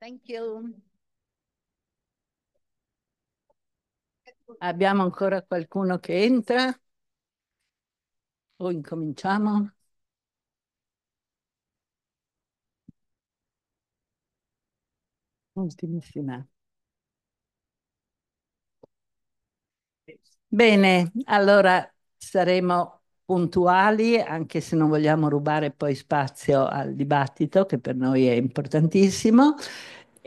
Thank you. Abbiamo ancora qualcuno che entra? O incominciamo? Ultimissima. Bene, allora saremo puntuali, anche se non vogliamo rubare poi spazio al dibattito, che per noi è importantissimo.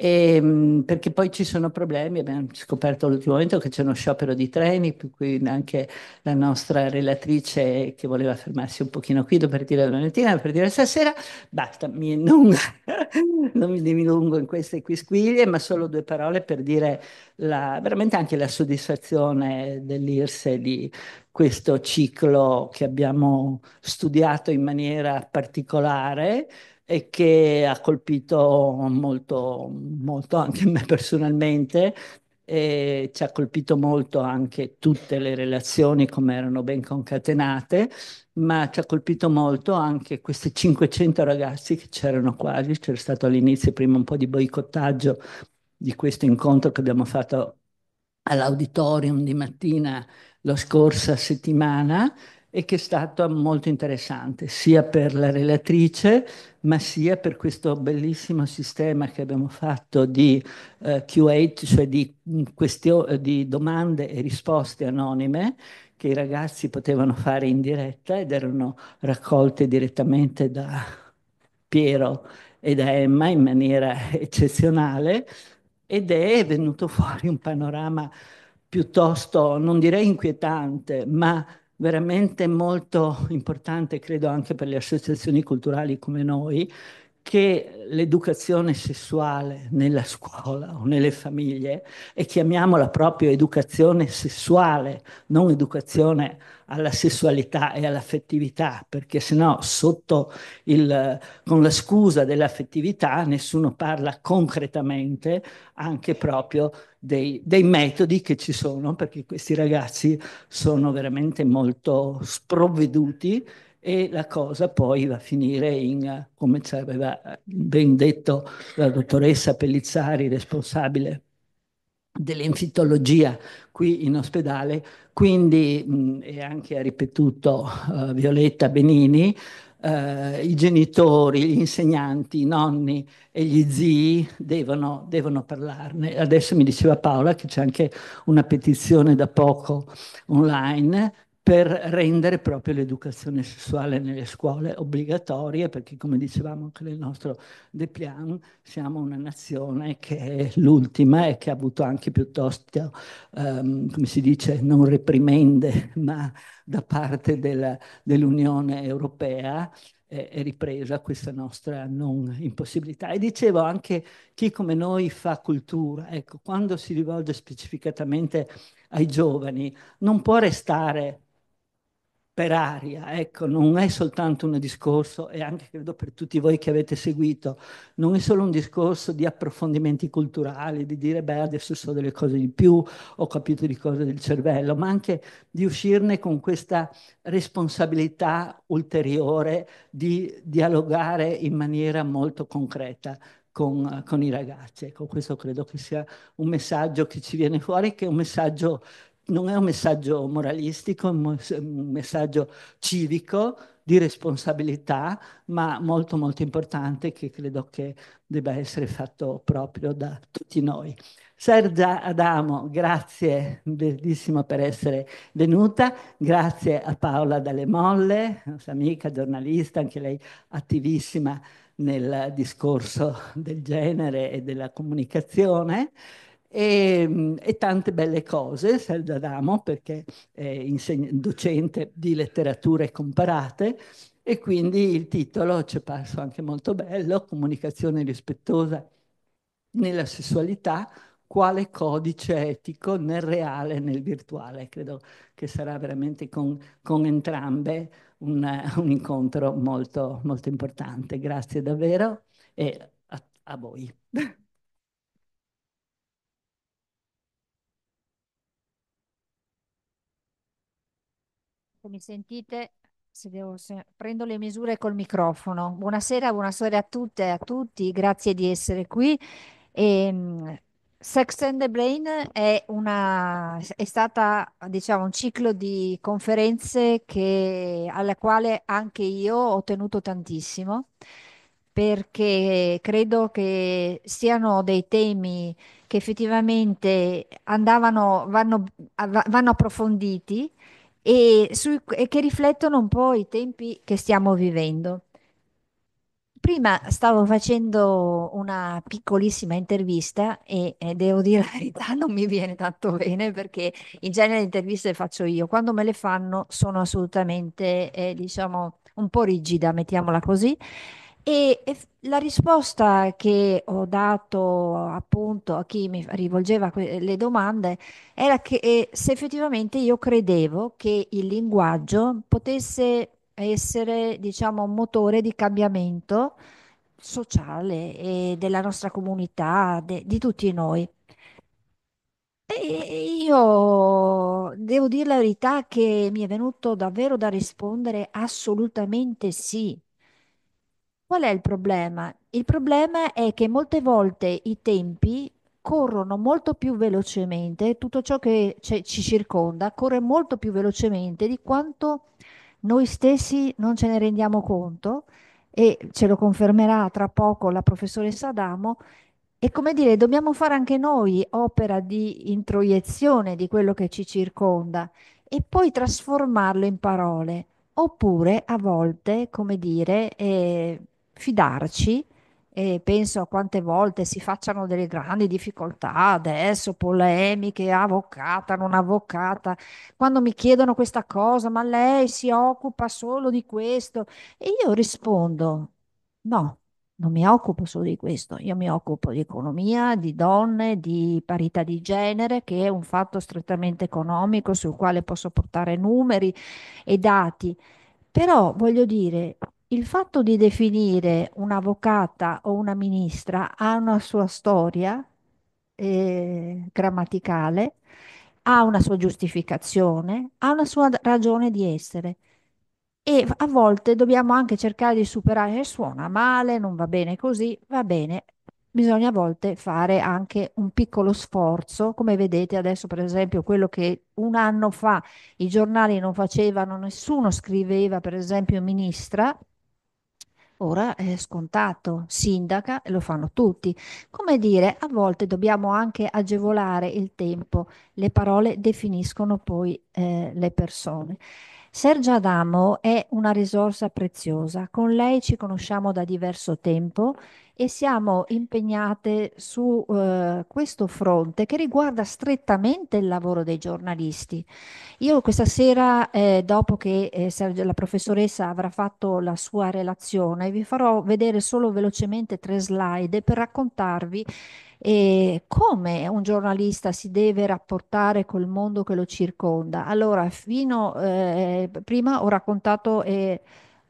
E, ehm, perché poi ci sono problemi, abbiamo scoperto all'ultimo momento che c'è uno sciopero di treni, per cui anche la nostra relatrice che voleva fermarsi un pochino qui, dopo dire la mattina, per dire stasera, basta, mi non, non mi dilungo in queste quisquiglie, ma solo due parole per dire la, veramente anche la soddisfazione dell'IRSE di questo ciclo che abbiamo studiato in maniera particolare e che ha colpito molto, molto anche me personalmente. E ci ha colpito molto anche tutte le relazioni come erano ben concatenate, ma ci ha colpito molto anche questi 500 ragazzi che c'erano quasi, c'era stato all'inizio prima un po' di boicottaggio di questo incontro che abbiamo fatto all'auditorium di mattina la scorsa settimana e che è stato molto interessante sia per la relatrice ma sia per questo bellissimo sistema che abbiamo fatto di eh, QA, cioè di, mm, eh, di domande e risposte anonime che i ragazzi potevano fare in diretta ed erano raccolte direttamente da Piero e da Emma in maniera eccezionale ed è venuto fuori un panorama piuttosto, non direi inquietante, ma veramente molto importante, credo anche per le associazioni culturali come noi, che l'educazione sessuale nella scuola o nelle famiglie, e chiamiamola proprio educazione sessuale, non educazione alla sessualità e all'affettività, perché sennò sotto il, con la scusa dell'affettività nessuno parla concretamente anche proprio dei, dei metodi che ci sono, perché questi ragazzi sono veramente molto sprovveduti e la cosa poi va a finire in, come ci aveva ben detto la dottoressa Pellizzari, responsabile dell'infittologia qui in ospedale, quindi, mm, e anche ha ripetuto uh, Violetta Benini, Uh, i genitori, gli insegnanti, i nonni e gli zii devono, devono parlarne. Adesso mi diceva Paola che c'è anche una petizione da poco online per rendere proprio l'educazione sessuale nelle scuole obbligatoria, perché come dicevamo anche nel nostro De Deplian, siamo una nazione che è l'ultima e che ha avuto anche piuttosto, um, come si dice, non reprimende, ma da parte dell'Unione dell Europea è ripresa questa nostra non impossibilità. E dicevo anche chi come noi fa cultura, ecco, quando si rivolge specificatamente ai giovani, non può restare per aria, ecco, non è soltanto un discorso, e anche credo per tutti voi che avete seguito, non è solo un discorso di approfondimenti culturali, di dire beh adesso so delle cose di più, ho capito di cose del cervello, ma anche di uscirne con questa responsabilità ulteriore di dialogare in maniera molto concreta. Con, con i ragazzi. Ecco, questo credo che sia un messaggio che ci viene fuori, che è un messaggio non è un messaggio moralistico, è un messaggio civico di responsabilità, ma molto molto importante che credo che debba essere fatto proprio da tutti noi. Sergia Adamo, grazie bellissimo per essere venuta, grazie a Paola Dalle Molle, nostra amica giornalista, anche lei attivissima nel discorso del genere e della comunicazione e, e, tante belle cose, Selda Damo perché è insegna, docente di letterature comparate e quindi il titolo ci è parso anche molto bello, Comunicazione rispettosa nella sessualità, quale codice etico nel reale e nel virtuale. Credo che sarà veramente con, con entrambe un, un incontro molto, molto importante. Grazie davvero e a, a voi. Mi sentite? Se devo, se... Prendo le misure col microfono. Buonasera, buonasera a tutte e a tutti, grazie di essere qui. E, ehm, Sex and the Brain è, una, è stata diciamo, un ciclo di conferenze che, alla quale anche io ho tenuto tantissimo perché credo che siano dei temi che effettivamente andavano, vanno, vanno approfonditi e, su, e che riflettono un po' i tempi che stiamo vivendo. Prima stavo facendo una piccolissima intervista e, e devo dire la verità, non mi viene tanto bene perché in genere le interviste le faccio io. Quando me le fanno sono assolutamente, eh, diciamo, un po' rigida, mettiamola così. E, la risposta che ho dato appunto a chi mi rivolgeva le domande era che eh, se effettivamente io credevo che il linguaggio potesse essere, diciamo, un motore di cambiamento sociale e della nostra comunità, de- di tutti noi. E io devo dire la verità che mi è venuto davvero da rispondere assolutamente sì. Qual è il problema? Il problema è che molte volte i tempi corrono molto più velocemente, tutto ciò che ci circonda corre molto più velocemente di quanto noi stessi non ce ne rendiamo conto e ce lo confermerà tra poco la professoressa Adamo. E come dire, dobbiamo fare anche noi opera di introiezione di quello che ci circonda e poi trasformarlo in parole. Oppure a volte, come dire, eh, fidarci e penso a quante volte si facciano delle grandi difficoltà adesso, polemiche, avvocata, non avvocata, quando mi chiedono questa cosa, ma lei si occupa solo di questo? E io rispondo, no, non mi occupo solo di questo, io mi occupo di economia, di donne, di parità di genere, che è un fatto strettamente economico sul quale posso portare numeri e dati. Però voglio dire, il fatto di definire un'avvocata o una ministra ha una sua storia eh, grammaticale, ha una sua giustificazione, ha una sua ragione di essere. E a volte dobbiamo anche cercare di superare, eh, suona male, non va bene così, va bene. Bisogna a volte fare anche un piccolo sforzo, come vedete adesso per esempio quello che un anno fa i giornali non facevano, nessuno scriveva per esempio ministra, ora è scontato, sindaca e lo fanno tutti. Come dire, a volte dobbiamo anche agevolare il tempo, le parole definiscono poi eh, le persone. Sergio Adamo è una risorsa preziosa, con lei ci conosciamo da diverso tempo e siamo impegnate su eh, questo fronte che riguarda strettamente il lavoro dei giornalisti. Io questa sera, eh, dopo che eh, Sergio, la professoressa avrà fatto la sua relazione, vi farò vedere solo velocemente tre slide per raccontarvi e come un giornalista si deve rapportare col mondo che lo circonda? Allora, fino, eh, prima ho raccontato eh,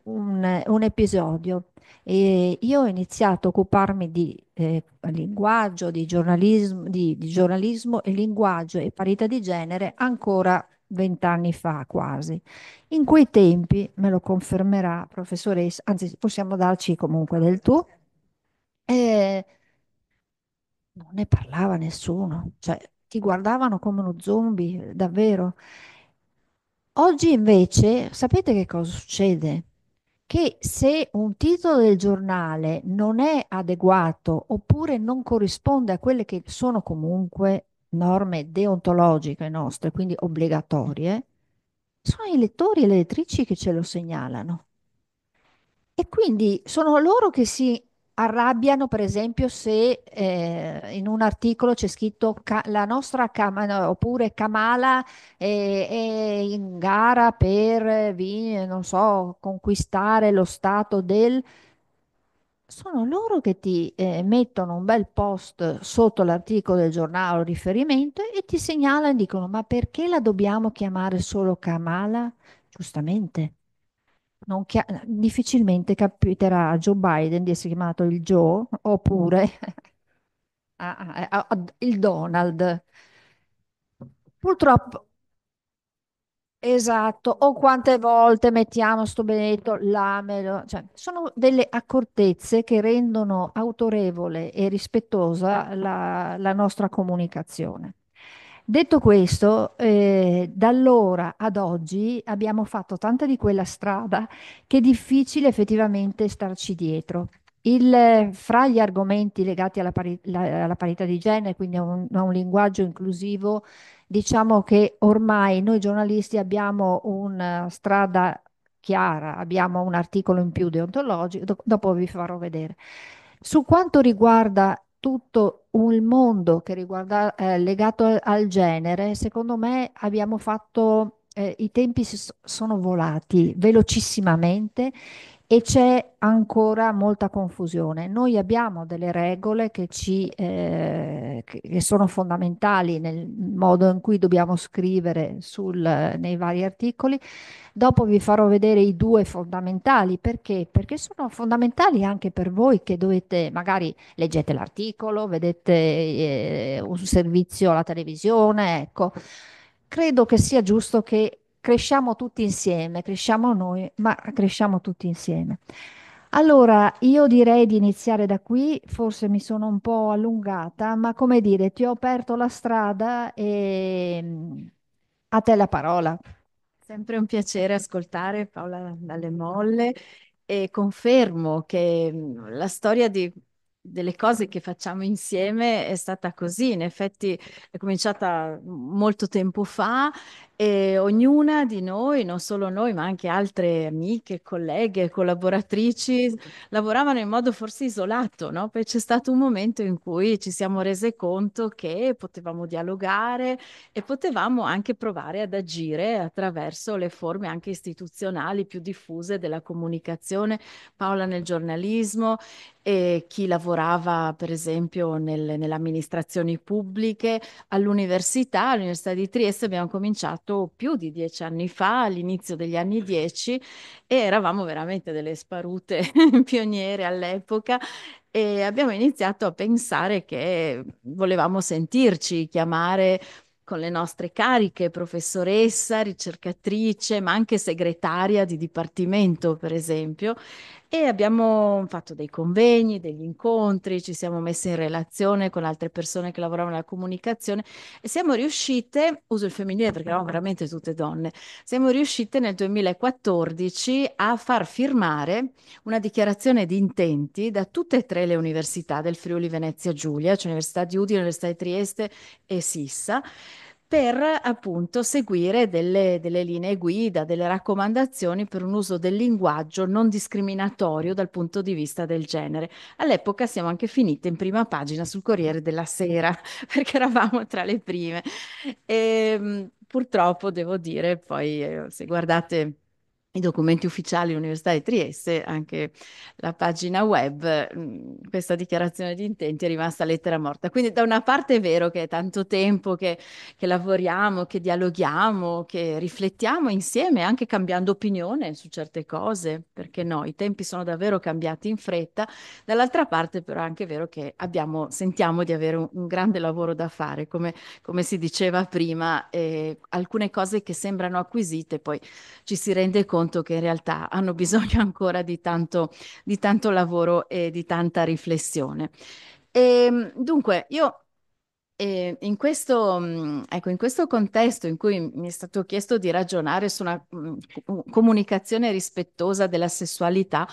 un, un, episodio. E io ho iniziato a occuparmi di eh, linguaggio, di giornalismo, di, di giornalismo e linguaggio e parità di genere ancora vent'anni fa quasi. In quei tempi, me lo confermerà professoressa, anzi possiamo darci comunque del tuo, eh, non ne parlava nessuno, cioè ti guardavano come uno zombie, davvero. Oggi invece, sapete che cosa succede? Che se un titolo del giornale non è adeguato oppure non corrisponde a quelle che sono comunque norme deontologiche nostre, quindi obbligatorie, sono i lettori e le lettrici che ce lo segnalano. E quindi sono loro che si arrabbiano per esempio se eh, in un articolo c'è scritto ca- la nostra Kamala oppure Kamala eh, è in gara per eh, non so, conquistare lo stato del sono loro che ti eh, mettono un bel post sotto l'articolo del giornale o riferimento e ti segnalano e dicono ma perché la dobbiamo chiamare solo Kamala? Giustamente. Chia- difficilmente capiterà a Joe Biden di essere chiamato il Joe oppure mm. a- a- a- il Donald. Purtroppo, esatto, o quante volte mettiamo sto benedetto lamelo, cioè, sono delle accortezze che rendono autorevole e rispettosa certo. la, la nostra comunicazione. Detto questo, eh, da allora ad oggi abbiamo fatto tanta di quella strada che è difficile effettivamente starci dietro. Il, fra gli argomenti legati alla, pari, la, alla parità di genere, quindi a un, a un, linguaggio inclusivo, diciamo che ormai noi giornalisti abbiamo una eh, strada chiara, abbiamo un articolo in più deontologico, do, dopo vi farò vedere. Su quanto riguarda tutto un mondo che riguarda eh, legato al, genere, secondo me abbiamo fatto eh, i tempi sono volati velocissimamente e c'è ancora molta confusione. Noi abbiamo delle regole che, ci, eh, che sono fondamentali nel modo in cui dobbiamo scrivere sul, nei vari articoli. Dopo vi farò vedere i due fondamentali perché? Perché sono fondamentali anche per voi che dovete, magari leggete l'articolo, vedete eh, un servizio alla televisione, ecco credo che sia giusto che cresciamo tutti insieme, cresciamo noi, ma cresciamo tutti insieme. Allora, io direi di iniziare da qui, forse mi sono un po' allungata, ma come dire, ti ho aperto la strada e mm, a te la parola. Sempre un piacere ascoltare Paola Dalle Molle e confermo che mm, la storia di delle cose che facciamo insieme è stata così, in effetti è cominciata mm, molto tempo fa e ognuna di noi, non solo noi, ma anche altre amiche, colleghe, collaboratrici, lavoravano in modo forse isolato, no? Poi c'è stato un momento in cui ci siamo rese conto che potevamo dialogare e potevamo anche provare ad agire attraverso le forme anche istituzionali più diffuse della comunicazione. Paola nel giornalismo e chi lavorava per esempio nel, nelle amministrazioni pubbliche, all'università, all'Università di Trieste abbiamo cominciato fatto più di dieci anni fa, all'inizio degli anni dieci, e eravamo veramente delle sparute pioniere all'epoca e abbiamo iniziato a pensare che volevamo sentirci chiamare con le nostre cariche, professoressa, ricercatrice, ma anche segretaria di dipartimento, per esempio, e abbiamo fatto dei convegni, degli incontri, ci siamo messe in relazione con altre persone che lavoravano alla comunicazione e siamo riuscite, uso il femminile perché eravamo veramente tutte donne, siamo riuscite nel 2014 a far firmare una dichiarazione di intenti da tutte e tre le università del Friuli Venezia Giulia, cioè l'Università di Udine, l'Università di Trieste e Sissa per appunto seguire delle, delle, linee guida, delle raccomandazioni per un uso del linguaggio non discriminatorio dal punto di vista del genere. All'epoca siamo anche finite in prima pagina sul Corriere della Sera, perché eravamo tra le prime. E, ehm, purtroppo, devo dire, poi eh, se guardate i documenti ufficiali dell'Università di Trieste, anche la pagina web, mm, questa dichiarazione di intenti è rimasta lettera morta. Quindi da una parte è vero che è tanto tempo che, che lavoriamo, che dialoghiamo, che riflettiamo insieme, anche cambiando opinione su certe cose, perché no, i tempi sono davvero cambiati in fretta. Dall'altra parte però è anche vero che abbiamo, sentiamo di avere un, un, grande lavoro da fare, come, come si diceva prima, e alcune cose che sembrano acquisite, poi ci si rende conto conto che in realtà hanno bisogno ancora di tanto, di tanto lavoro e di tanta riflessione. E, ehm, dunque, io eh, in, questo, mhmm, ecco, in questo contesto in cui mi è stato chiesto di ragionare su una mh, mhmm, comunicazione rispettosa della sessualità,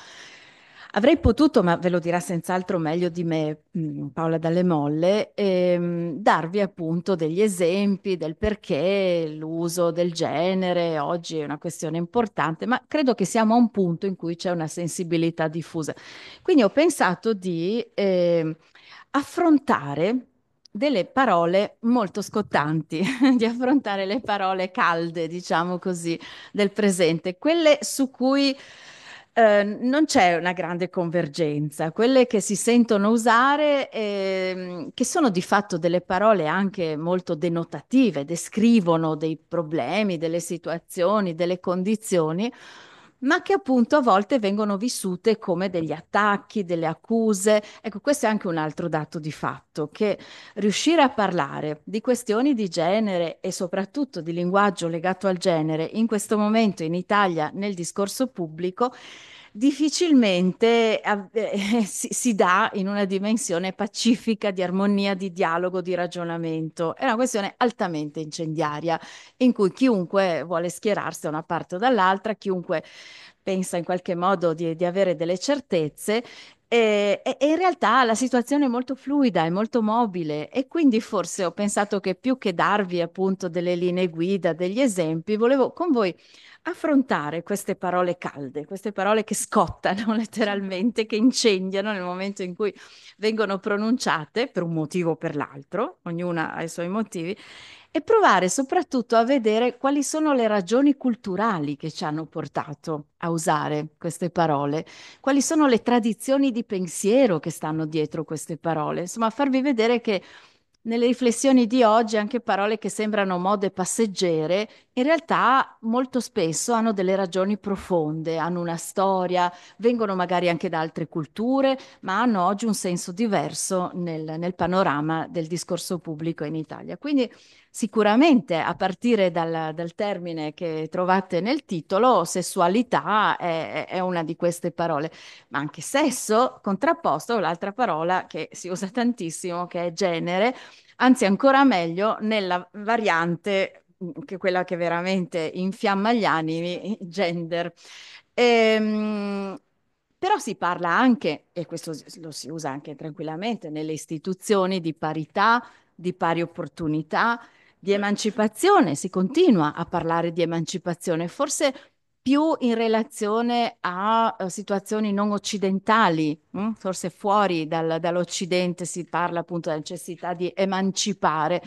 Avrei potuto, ma ve lo dirà senz'altro meglio di me mm, Paola Dalle Molle, ehm, darvi appunto degli esempi del perché l'uso del genere oggi è una questione importante, ma credo che siamo a un punto in cui c'è una sensibilità diffusa. Quindi ho pensato di eh, affrontare delle parole molto scottanti, di affrontare le parole calde, diciamo così, del presente, quelle su cui Ehm, non c'è una grande convergenza. Quelle che si sentono usare, eh, che sono di fatto delle parole anche molto denotative, descrivono dei problemi, delle situazioni, delle condizioni, ma che appunto a volte vengono vissute come degli attacchi, delle accuse. Ecco, questo è anche un altro dato di fatto, che riuscire a parlare di questioni di genere e soprattutto di linguaggio legato al genere in questo momento in Italia nel discorso pubblico difficilmente eh, si, dà in una dimensione pacifica di armonia, di dialogo, di ragionamento. È una questione altamente incendiaria in cui chiunque vuole schierarsi da una parte o dall'altra, chiunque pensa in qualche modo di, di avere delle certezze e, e, in realtà la situazione è molto fluida, è molto mobile e quindi forse ho pensato che più che darvi appunto delle linee guida, degli esempi, volevo con voi affrontare queste parole calde, queste parole che scottano letteralmente, che incendiano nel momento in cui vengono pronunciate per un motivo o per l'altro, ognuna ha i suoi motivi, e provare soprattutto a vedere quali sono le ragioni culturali che ci hanno portato a usare queste parole, quali sono le tradizioni di pensiero che stanno dietro queste parole, insomma farvi vedere che nelle riflessioni di oggi anche parole che sembrano mode passeggere, in realtà molto spesso hanno delle ragioni profonde, hanno una storia, vengono magari anche da altre culture, ma hanno oggi un senso diverso nel, nel panorama del discorso pubblico in Italia. Quindi Sicuramente a partire dal, dal termine che trovate nel titolo, sessualità è, è, una di queste parole, ma anche sesso contrapposto all'altra parola che si usa tantissimo, che è genere, anzi ancora meglio nella variante, mm, che quella che veramente infiamma gli animi, gender. Ehm, però si parla anche, e questo lo si usa anche tranquillamente, nelle istituzioni di parità, di pari opportunità, di emancipazione, si continua a parlare di emancipazione, forse più in relazione a eh, situazioni non occidentali, mm? forse fuori dal, dall'Occidente si parla appunto della necessità di emancipare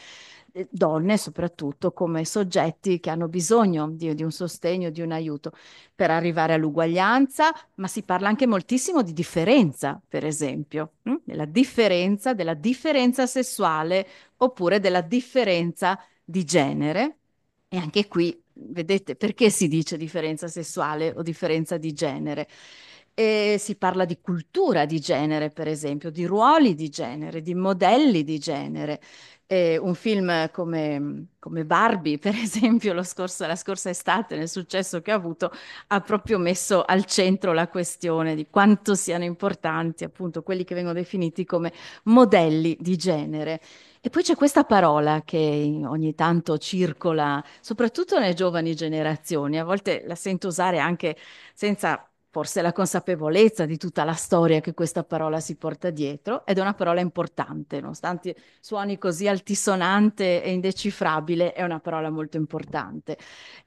eh, donne soprattutto come soggetti che hanno bisogno di, di un sostegno, di un aiuto per arrivare all'uguaglianza, ma si parla anche moltissimo di differenza, per esempio, mm? della differenza, della differenza sessuale oppure della differenza di genere. E anche qui, vedete, perché si dice differenza sessuale o differenza di genere? E si parla di cultura di genere, per esempio, di ruoli di genere, di modelli di genere. E un film come, come Barbie, per esempio, scorso, la scorsa estate, nel successo che ha avuto, ha proprio messo al centro la questione di quanto siano importanti appunto quelli che vengono definiti come modelli di genere. E poi c'è questa parola che ogni tanto circola, soprattutto nelle giovani generazioni, a volte la sento usare anche senza forse la consapevolezza di tutta la storia che questa parola si porta dietro ed è una parola importante, nonostante suoni così altisonante e indecifrabile, è una parola molto importante.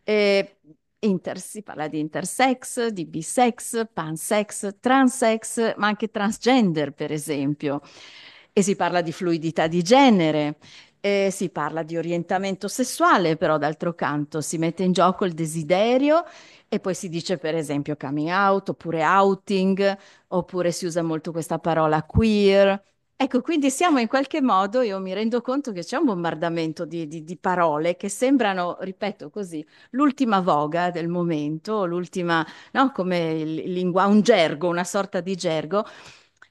E inter, si parla di intersex, di bisex, pansex, transex, ma anche transgender, per esempio e si parla di fluidità di genere, eh, si parla di orientamento sessuale, però d'altro canto si mette in gioco il desiderio e poi si dice per esempio coming out oppure outing, oppure si usa molto questa parola queer. Ecco, quindi siamo in qualche modo, io mi rendo conto che c'è un bombardamento di, di, di parole che sembrano, ripeto così, l'ultima voga del momento, l'ultima, no, come il lingua, un gergo, una sorta di gergo,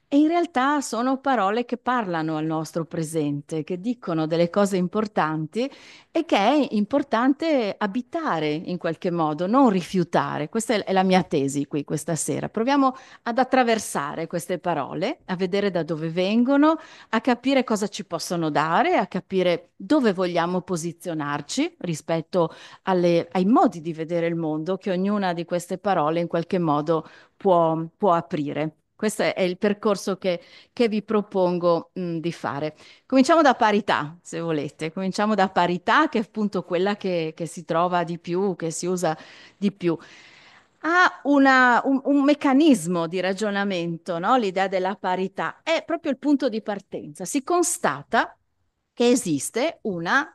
e in realtà sono parole che parlano al nostro presente, che dicono delle cose importanti e che è importante abitare in qualche modo, non rifiutare. Questa è la mia tesi qui questa sera. Proviamo ad attraversare queste parole, a vedere da dove vengono, a capire cosa ci possono dare, a capire dove vogliamo posizionarci rispetto alle, ai modi di vedere il mondo che ognuna di queste parole in qualche modo può, può aprire. Questo è il percorso che, che vi propongo mh, di fare. Cominciamo da parità, se volete. Cominciamo da parità, che è appunto quella che, che si trova di più, che si usa di più. Ha una, un, un, meccanismo di ragionamento, no? l'idea della parità. È proprio il punto di partenza. Si constata che esiste una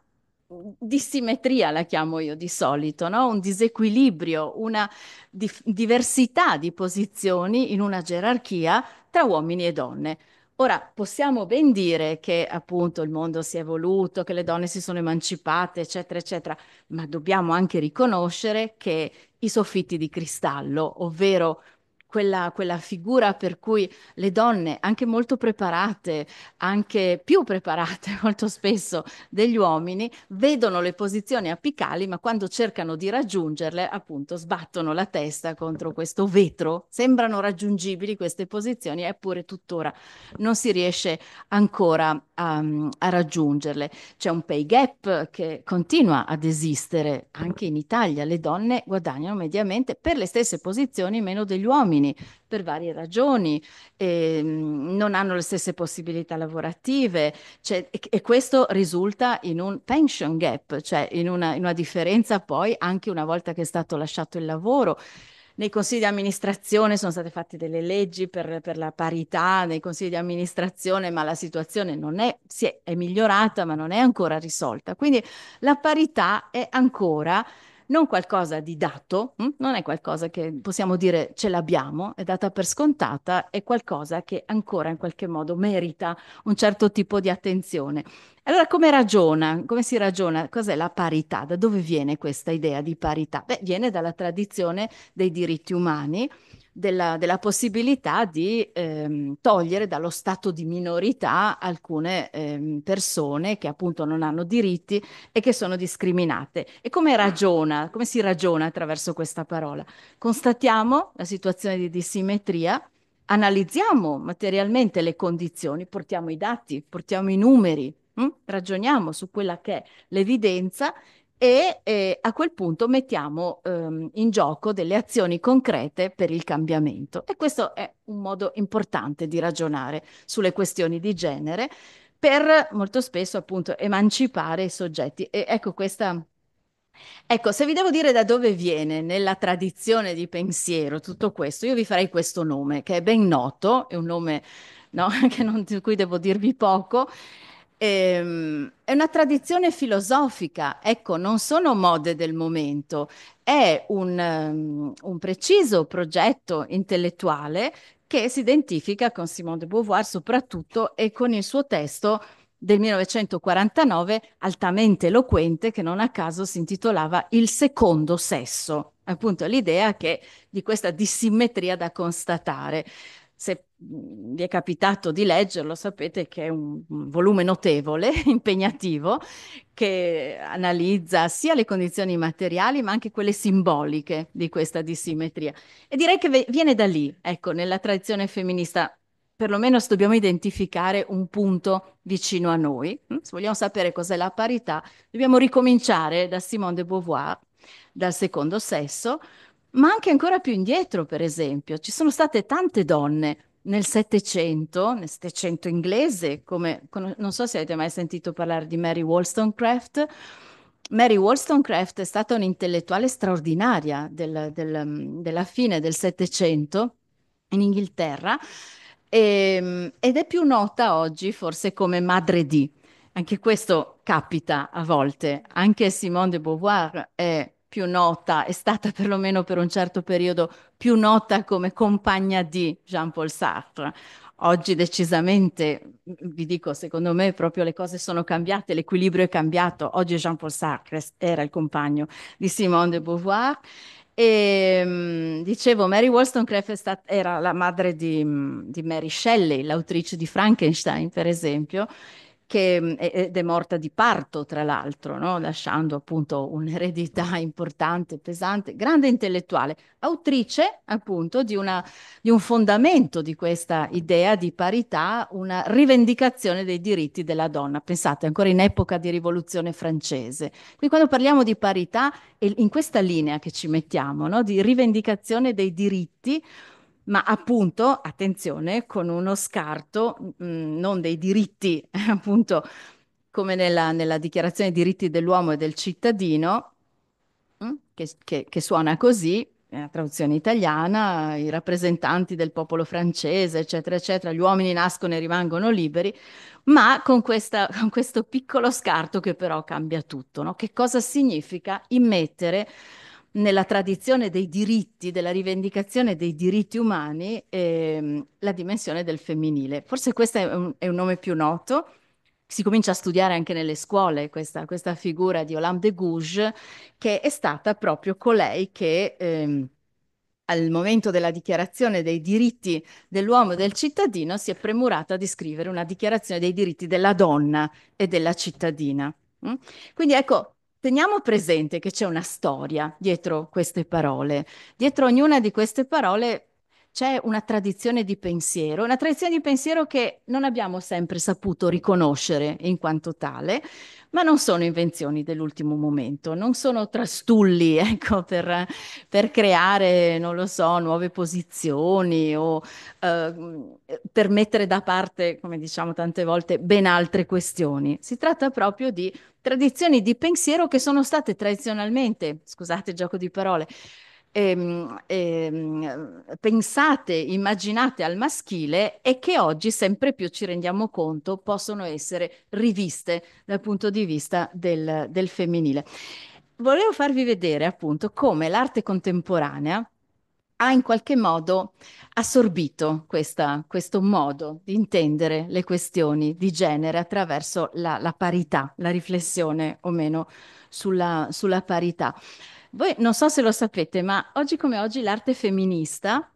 dissimetria la chiamo io di solito, no? un disequilibrio, una dif- diversità di posizioni in una gerarchia tra uomini e donne. Ora, possiamo ben dire che appunto il mondo si è evoluto, che le donne si sono emancipate, eccetera, eccetera, ma dobbiamo anche riconoscere che i soffitti di cristallo, ovvero quella, quella figura per cui le donne, anche molto preparate, anche più preparate molto spesso degli uomini, vedono le posizioni apicali, ma quando cercano di raggiungerle, appunto, sbattono la testa contro questo vetro. Sembrano raggiungibili queste posizioni, eppure tuttora non si riesce ancora a, ehm, a raggiungerle. C'è un pay gap che continua ad esistere anche in Italia. Le donne guadagnano mediamente per le stesse posizioni meno degli uomini, per varie ragioni, eh, non hanno le stesse possibilità lavorative cioè, e, e, questo risulta in un pension gap, cioè in una, in una differenza poi anche una volta che è stato lasciato il lavoro nei consigli di amministrazione sono state fatte delle leggi per, per la parità nei consigli di amministrazione, ma la situazione non è, si è, è migliorata, ma non è ancora risolta. Quindi la parità è ancora non qualcosa di dato, hm? non è qualcosa che possiamo dire ce l'abbiamo, è data per scontata, è qualcosa che ancora in qualche modo merita un certo tipo di attenzione. Allora, come ragiona? Come si ragiona? Cos'è la parità? Da dove viene questa idea di parità? Beh, viene dalla tradizione dei diritti umani, della, della possibilità di ehm, togliere dallo stato di minorità alcune ehm, persone che appunto non hanno diritti e che sono discriminate. E come ragiona? Come si ragiona attraverso questa parola? Constatiamo la situazione di dissimetria analizziamo materialmente le condizioni, portiamo i dati, portiamo i numeri, Mm? Ragioniamo su quella che è l'evidenza e eh, a quel punto mettiamo ehm, in gioco delle azioni concrete per il cambiamento. E questo è un modo importante di ragionare sulle questioni di genere per molto spesso appunto emancipare i soggetti. E ecco questa... Ecco, se vi devo dire da dove viene nella tradizione di pensiero tutto questo, io vi farei questo nome che è ben noto, è un nome no, non, di cui devo dirvi poco, ehm, è una tradizione filosofica, ecco, non sono mode del momento, è un, um, un preciso progetto intellettuale che si identifica con Simone de Beauvoir soprattutto e con il suo testo del 1949 altamente eloquente che non a caso si intitolava Il secondo sesso, appunto l'idea che, di questa dissimmetria da constatare. Se Mhmm, vi è capitato di leggerlo, sapete che è un volume notevole, impegnativo, che analizza sia le condizioni materiali ma anche quelle simboliche di questa dissimetria. E direi che viene da lì, ecco, nella tradizione femminista, perlomeno se dobbiamo identificare un punto vicino a noi, mm? se vogliamo sapere cos'è la parità, dobbiamo ricominciare da Simone de Beauvoir, dal secondo sesso, ma anche ancora più indietro, per esempio. Ci sono state tante donne nel Settecento, nel Settecento inglese, come, con, non so se avete mai sentito parlare di Mary Wollstonecraft, Mary Wollstonecraft è stata un'intellettuale straordinaria del, del, mm, della fine del Settecento in Inghilterra e, ehm, ed è più nota oggi forse come Madre di. Anche questo capita a volte, anche Simone de Beauvoir è più nota, è stata perlomeno per un certo periodo più nota come compagna di Jean-Paul Sartre. Oggi decisamente, mm, vi dico, secondo me proprio le cose sono cambiate, l'equilibrio è cambiato. Oggi Jean-Paul Sartre era il compagno di Simone de Beauvoir e ehm, dicevo, Mary Wollstonecraft stat- era la madre di, mm, di Mary Shelley, l'autrice di Frankenstein, per esempio, che, mm, ed è morta di parto, tra l'altro, no? lasciando appunto un'eredità importante, pesante, grande intellettuale, autrice appunto di, una, di un fondamento di questa idea di parità, una rivendicazione dei diritti della donna. Pensate, ancora in epoca di rivoluzione francese. Quindi quando parliamo di parità, è in questa linea che ci mettiamo, no? di rivendicazione dei diritti, ma appunto, attenzione, con uno scarto mh, mm, non dei diritti, appunto come nella, nella Dichiarazione dei diritti dell'uomo e del cittadino, mh, mm, che, che, che suona così, nella traduzione italiana, i rappresentanti del popolo francese, eccetera, eccetera, gli uomini nascono e rimangono liberi, ma con, questa, con questo piccolo scarto che però cambia tutto. No? Che cosa significa immettere nella tradizione dei diritti, della rivendicazione dei diritti umani, ehm, la dimensione del femminile. Forse questo è un, è un, nome più noto, si comincia a studiare anche nelle scuole questa, questa figura di Olam de Gouges, che è stata proprio colei che ehm, al momento della dichiarazione dei diritti dell'uomo e del cittadino si è premurata di scrivere una dichiarazione dei diritti della donna e della cittadina. Mm? Quindi ecco, Teniamo presente che c'è una storia dietro queste parole. Dietro ognuna di queste parole c'è una tradizione di pensiero, una tradizione di pensiero che non abbiamo sempre saputo riconoscere in quanto tale, ma non sono invenzioni dell'ultimo momento, non sono trastulli ecco, per, per, creare, non lo so, nuove posizioni o eh, per mettere da parte, come diciamo tante volte, ben altre questioni. Si tratta proprio di tradizioni di pensiero che sono state tradizionalmente, scusate il gioco di parole, ehm, ehm, pensate, immaginate al maschile e che oggi sempre più ci rendiamo conto possono essere riviste dal punto di vista del, del femminile. Volevo farvi vedere appunto come l'arte contemporanea ha in qualche modo assorbito questa, questo modo di intendere le questioni di genere attraverso la, la parità, la riflessione o meno sulla, sulla parità. Voi non so se lo sapete, ma oggi come oggi l'arte femminista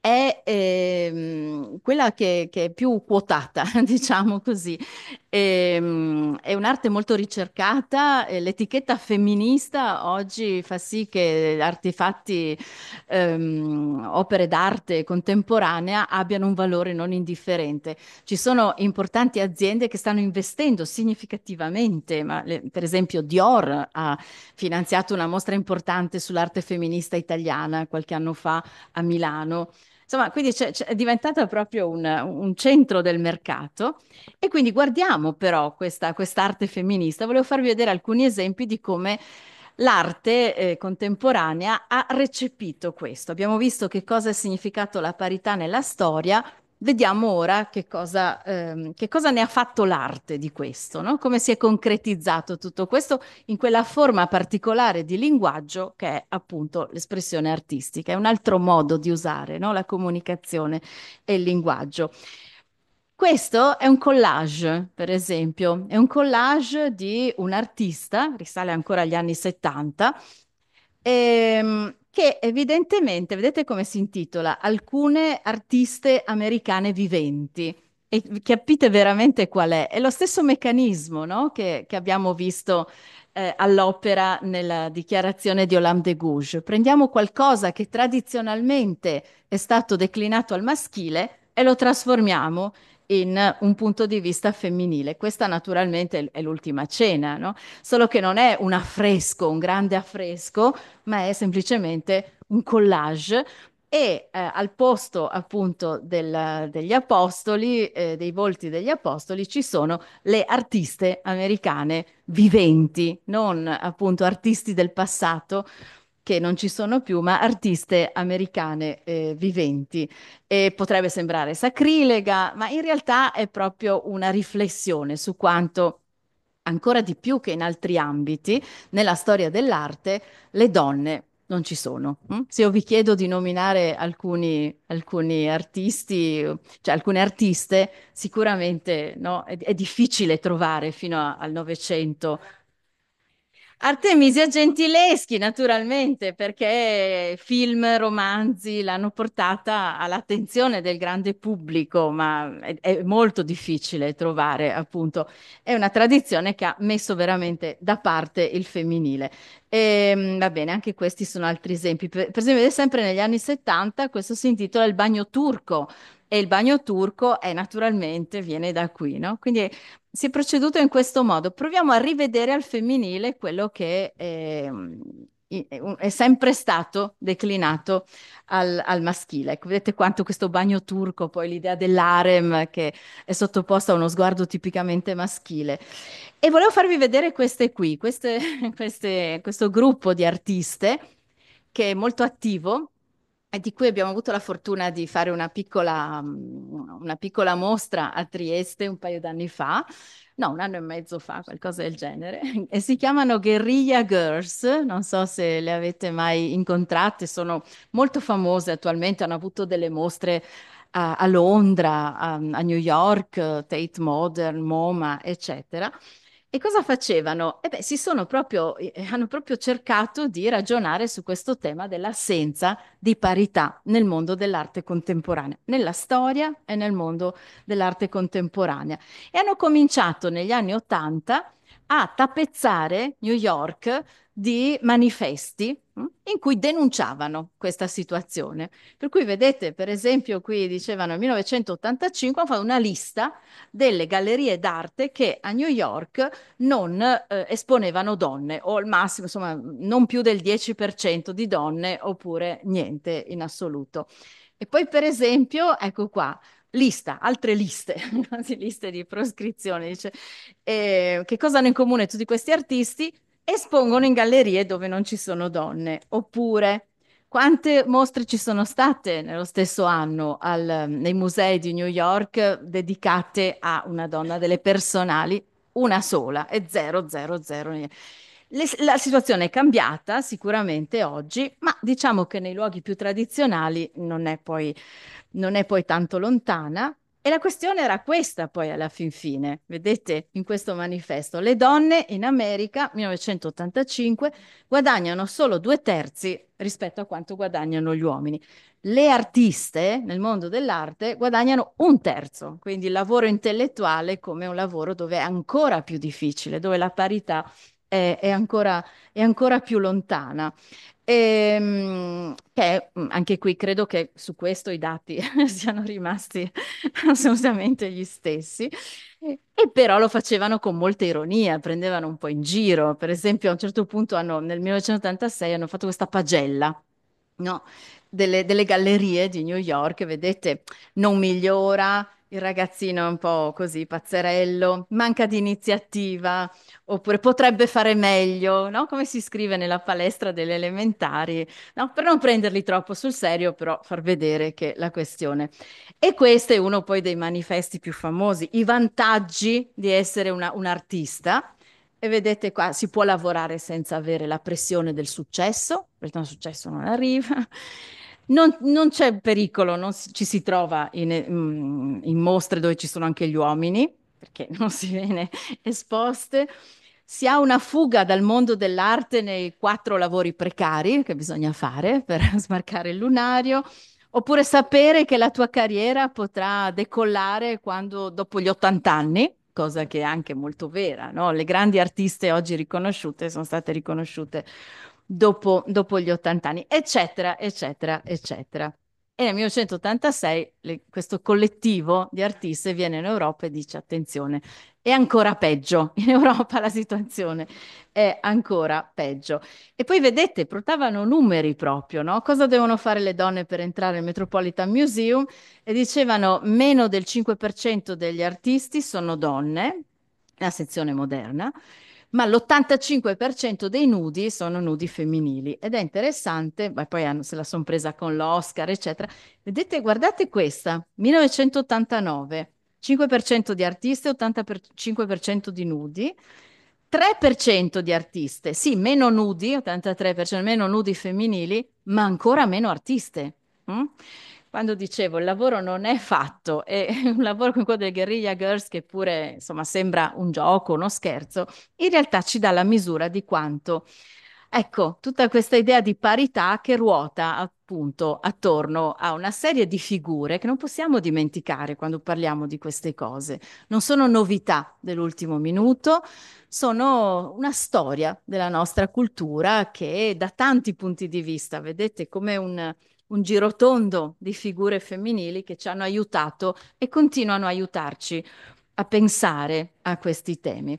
è ehm, quella che, che è più quotata, diciamo così, e, ehm, è un'arte molto ricercata, eh, l'etichetta femminista oggi fa sì che artefatti, um, ehm, opere d'arte contemporanea abbiano un valore non indifferente. Ci sono importanti aziende che stanno investendo significativamente, ma le, per esempio Dior ha finanziato una mostra importante sull'arte femminista italiana qualche anno fa a Milano. Insomma, quindi c'è, c'è, è diventata proprio un, un, centro del mercato e quindi guardiamo però questa, quest'arte femminista. Volevo farvi vedere alcuni esempi di come l'arte eh, contemporanea ha recepito questo. Abbiamo visto che cosa ha significato la parità nella storia Vediamo ora che cosa, ehm, che cosa ne ha fatto l'arte di questo, no? come si è concretizzato tutto questo in quella forma particolare di linguaggio che è appunto l'espressione artistica, è un altro modo di usare no? la comunicazione e il linguaggio. Questo è un collage, per esempio, è un collage di un artista, risale ancora agli anni 70, ehm, che evidentemente, vedete come si intitola, alcune artiste americane viventi. E capite veramente qual è. È lo stesso meccanismo no? che, che, abbiamo visto eh, all'opera nella dichiarazione di Olam de Gouges. Prendiamo qualcosa che tradizionalmente è stato declinato al maschile e lo trasformiamo in un punto di vista femminile. Questa naturalmente è l'ultima cena, no? solo che non è un affresco, un grande affresco, ma è semplicemente un collage e eh, al posto appunto del, degli apostoli, eh, dei volti degli apostoli, ci sono le artiste americane viventi, non appunto artisti del passato, che non ci sono più, ma artiste americane eh, viventi. E potrebbe sembrare sacrilega, ma in realtà è proprio una riflessione su quanto ancora di più che in altri ambiti, nella storia dell'arte, le donne non ci sono. Hm? Se io vi chiedo di nominare alcuni, alcuni artisti, cioè alcune artiste, sicuramente no, è, è, difficile trovare fino a, al Novecento Artemisia Gentileschi, naturalmente, perché film, romanzi l'hanno portata all'attenzione del grande pubblico, ma è, è, molto difficile trovare, appunto. È una tradizione che ha messo veramente da parte il femminile. E, ehm, va bene, anche questi sono altri esempi. Per, per esempio, sempre negli anni 70, questo si intitola Il bagno turco e il bagno turco è naturalmente viene da qui, no? Quindi si è proceduto in questo modo. Proviamo a rivedere al femminile quello che ehm, è, è sempre stato declinato al, al, maschile. Ecco, vedete quanto questo bagno turco, poi l'idea dell'harem che è sottoposta a uno sguardo tipicamente maschile. E volevo farvi vedere queste qui, queste, queste, questo gruppo di artiste che è molto attivo di cui abbiamo avuto la fortuna di fare una piccola, mm, una piccola mostra a Trieste un paio d'anni fa, no, un anno e mezzo fa, qualcosa del genere, e si chiamano Guerrilla Girls, non so se le avete mai incontrate, sono molto famose attualmente, hanno avuto delle mostre a, a Londra, a, a New York, Tate Modern, MoMA, eccetera. E cosa facevano? E beh, si sono proprio, eh, eh, hanno proprio cercato di ragionare su questo tema dell'assenza di parità nel mondo dell'arte contemporanea, nella storia e nel mondo dell'arte contemporanea. E hanno cominciato negli anni Ottanta a tappezzare New York di manifesti mm, in cui denunciavano questa situazione. Per cui vedete, per esempio, qui dicevano nel 1985 hanno fatto una lista delle gallerie d'arte che a New York non eh, esponevano donne o al massimo, insomma, non più del 10% di donne oppure niente in assoluto. E poi, per esempio, ecco qua, lista, altre liste, quasi liste di proscrizione, dice eh, che cosa hanno in comune tutti questi artisti? espongono in gallerie dove non ci sono donne, oppure quante mostre ci sono state nello stesso anno al, nei musei di New York dedicate a una donna, delle personali, una sola e 000. la situazione è cambiata sicuramente oggi, ma diciamo che nei luoghi più tradizionali non è poi, non è poi tanto lontana. E la questione era questa poi alla fin fine, vedete in questo manifesto, le donne in America 1985 guadagnano solo due terzi rispetto a quanto guadagnano gli uomini. Le artiste nel mondo dell'arte guadagnano un terzo, quindi il lavoro intellettuale come un lavoro dove è ancora più difficile, dove la parità è è, è, ancora, è ancora più lontana. E, ehm, che mm, anche qui credo che su questo i dati siano rimasti assolutamente gli stessi, e però lo facevano con molta ironia, prendevano un po' in giro. Per esempio, a un certo punto hanno, nel 1986 hanno fatto questa pagella. No, delle, delle gallerie di New York, vedete, non migliora, il ragazzino è un po' così pazzerello, manca di iniziativa, oppure potrebbe fare meglio, no? Come si scrive nella palestra delle elementari, no? Per non prenderli troppo sul serio, però far vedere che la questione. E questo è uno poi dei manifesti più famosi, i vantaggi di essere una, un artista. E vedete qua, si può lavorare senza avere la pressione del successo, perché il successo non arriva, non, non c'è pericolo, non si, ci si trova in, mm, in mostre dove ci sono anche gli uomini, perché non si viene esposte. Si ha una fuga dal mondo dell'arte nei quattro lavori precari che bisogna fare per smarcare il lunario, oppure sapere che la tua carriera potrà decollare quando, dopo gli 80 anni, cosa che è anche molto vera. No? Le grandi artiste oggi riconosciute sono state riconosciute dopo, dopo gli 80 anni, eccetera, eccetera, eccetera. E nel 1986 le, questo collettivo di artiste viene in Europa e dice attenzione, è ancora peggio, in Europa la situazione è ancora peggio. E poi vedete, portavano numeri proprio, no? cosa devono fare le donne per entrare nel Metropolitan Museum e dicevano meno del 5% degli artisti sono donne, la sezione moderna, ma l'85% dei nudi sono nudi femminili ed è interessante, ma poi hanno, se la sono presa con l'Oscar, eccetera. Vedete, guardate questa, 1989, 5% di artiste, 85% di nudi. 3% di artiste, sì, meno nudi, 83%, meno nudi femminili, ma ancora meno artiste. Mm? quando dicevo il lavoro non è fatto, è un lavoro come quello del Guerrilla Girls che pure insomma sembra un gioco, uno scherzo, in realtà ci dà la misura di quanto Ecco, tutta questa idea di parità che ruota appunto attorno a una serie di figure che non possiamo dimenticare quando parliamo di queste cose. Non sono novità dell'ultimo minuto, sono una storia della nostra cultura che da tanti punti di vista, vedete, come un, un girotondo di figure femminili che ci hanno aiutato e continuano a aiutarci a pensare a questi temi.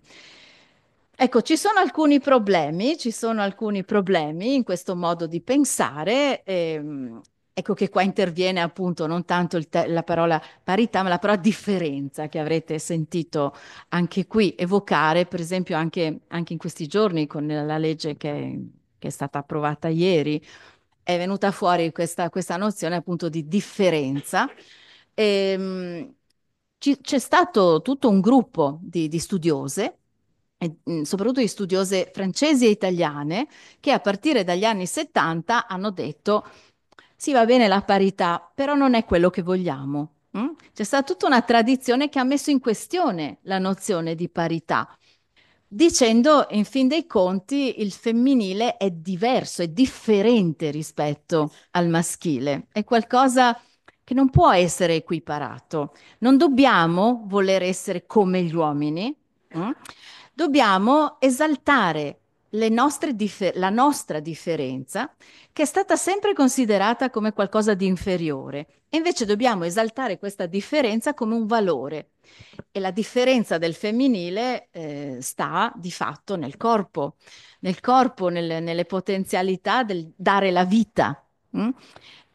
Ecco, ci sono alcuni problemi, ci sono alcuni problemi in questo modo di pensare. Ehm, ecco che qua interviene appunto non tanto te- la parola parità, ma la parola differenza che avrete sentito anche qui evocare, per esempio anche, anche in questi giorni con la legge che, che è stata approvata ieri è venuta fuori questa, questa nozione appunto di differenza. E, ehm, ci, c'è stato tutto un gruppo di, di studiose mm, soprattutto di studiose francesi e italiane, che a partire dagli anni 70 hanno detto sì va bene la parità, però non è quello che vogliamo. Mm? C'è stata tutta una tradizione che ha messo in questione la nozione di parità dicendo in fin dei conti il femminile è diverso, è differente rispetto al maschile, è qualcosa che non può essere equiparato. Non dobbiamo voler essere come gli uomini, hm? dobbiamo esaltare la nostra differenza, che è stata sempre considerata come qualcosa di inferiore, e invece dobbiamo esaltare questa differenza come un valore. E la differenza del femminile eh, sta di fatto nel corpo, nel corpo, nel, nelle potenzialità del dare la vita. Mm?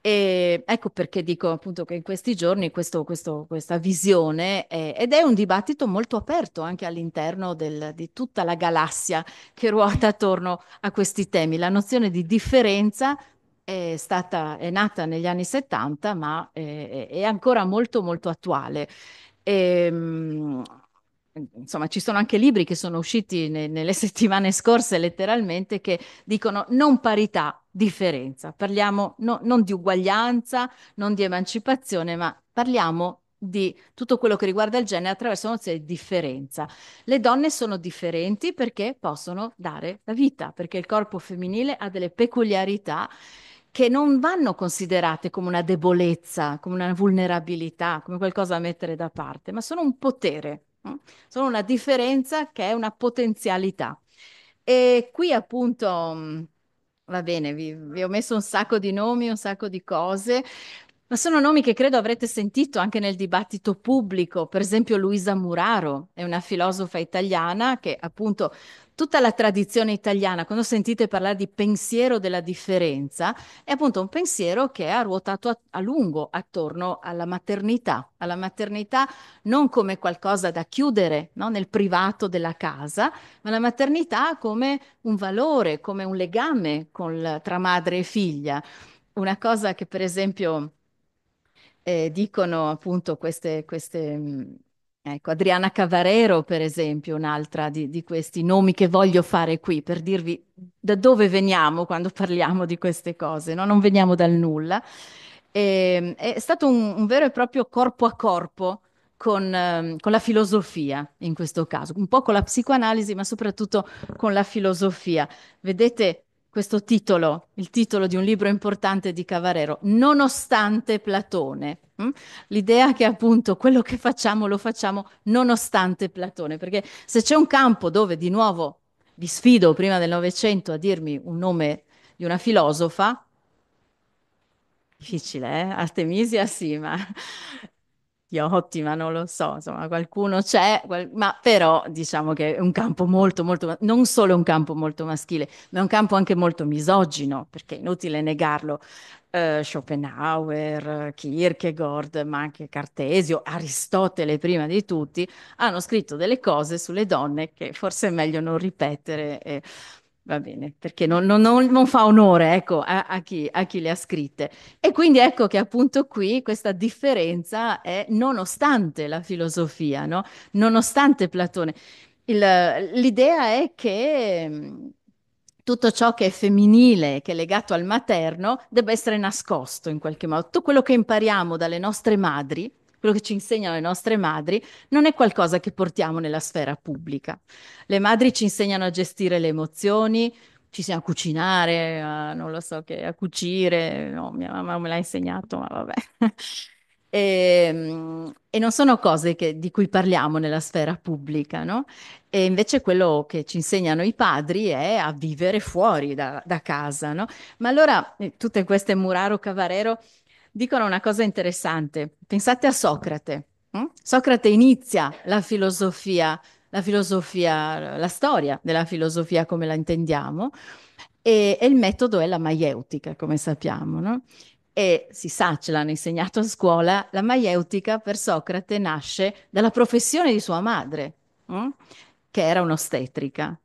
E ecco perché dico appunto che in questi giorni questo, questo, questa visione è, ed è un dibattito molto aperto anche all'interno del, di tutta la galassia che ruota attorno a questi temi. La nozione di differenza è, stata, è nata negli anni 70 ma è, è ancora molto molto attuale. E, ehm, insomma, ci sono anche libri che sono usciti ne, nelle settimane scorse, letteralmente, che dicono non parità, differenza. Parliamo no, non di uguaglianza, non di emancipazione, ma parliamo di tutto quello che riguarda il genere attraverso la nozione di differenza. Le donne sono differenti perché possono dare la vita, perché il corpo femminile ha delle peculiarità che non vanno considerate come una debolezza, come una vulnerabilità, come qualcosa da mettere da parte, ma sono un potere sono una differenza che è una potenzialità. E qui appunto, mm, va bene, vi, vi ho messo un sacco di nomi, un sacco di cose, ma sono nomi che credo avrete sentito anche nel dibattito pubblico, per esempio Luisa Muraro è una filosofa italiana che appunto tutta la tradizione italiana, quando sentite parlare di pensiero della differenza, è appunto un pensiero che ha ruotato a, a lungo attorno alla maternità, alla maternità non come qualcosa da chiudere no? nel privato della casa, ma la maternità come un valore, come un legame con, tra madre e figlia. Una cosa che per esempio eh, dicono appunto queste, queste mm, ecco, Adriana Cavarero, per esempio, un'altra di, di, questi nomi che voglio fare qui per dirvi da dove veniamo quando parliamo di queste cose, no? non veniamo dal nulla. E, ehm, è stato un, un, vero e proprio corpo a corpo. Con, ehm, con la filosofia in questo caso, un po' con la psicoanalisi, ma soprattutto con la filosofia. Vedete questo titolo, il titolo di un libro importante di Cavarero, nonostante Platone. Mm? L'idea che appunto quello che facciamo lo facciamo nonostante Platone, perché se c'è un campo dove di nuovo vi sfido prima del Novecento a dirmi un nome di una filosofa, difficile, eh? Artemisia sì, ma io ottima, non lo so, insomma, qualcuno c'è, qual- ma però diciamo che è un campo molto, molto, non solo un campo molto maschile, ma è un campo anche molto misogino, perché è inutile negarlo. eh, Schopenhauer, Kierkegaard, ma anche Cartesio, Aristotele prima di tutti, hanno scritto delle cose sulle donne che forse è meglio non ripetere. eh. Va bene, perché non, non, non, non fa onore, ecco, a, a, chi, a, chi, le ha scritte. E quindi ecco che appunto qui questa differenza è nonostante la filosofia, no? Nonostante Platone. l'idea è che mm, tutto ciò che è femminile, che è legato al materno, debba essere nascosto in qualche modo. Tutto quello che impariamo dalle nostre madri quello che ci insegnano le nostre madri, non è qualcosa che portiamo nella sfera pubblica. Le madri ci insegnano a gestire le emozioni, ci siamo a cucinare, a, non lo so che, a cucire, no, mia mamma me l'ha insegnato, ma vabbè. E, ehm, e, non sono cose che, di cui parliamo nella sfera pubblica, no? E invece quello che ci insegnano i padri è a vivere fuori da, da casa, no? Ma allora eh, tutte queste Muraro Cavarero dicono una cosa interessante. Pensate a Socrate. Mm? Socrate inizia la filosofia, la filosofia, la storia della filosofia come la intendiamo, e, e il metodo è la maieutica, come sappiamo, no? E si sa, ce l'hanno insegnato a scuola, la maieutica per Socrate nasce dalla professione di sua madre, mm? che era un'ostetrica.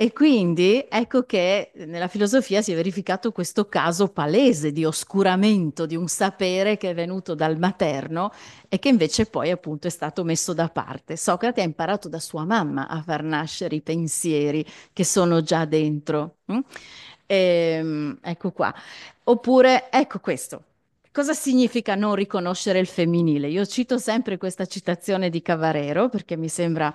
E quindi ecco che eh, nella filosofia si è verificato questo caso palese di oscuramento di un sapere che è venuto dal materno e che invece poi appunto è stato messo da parte. Socrate ha imparato da sua mamma a far nascere i pensieri che sono già dentro. Mm? E, ehm, ecco qua. Oppure, ecco questo. Cosa significa non riconoscere il femminile? Io cito sempre questa citazione di Cavarero perché mi sembra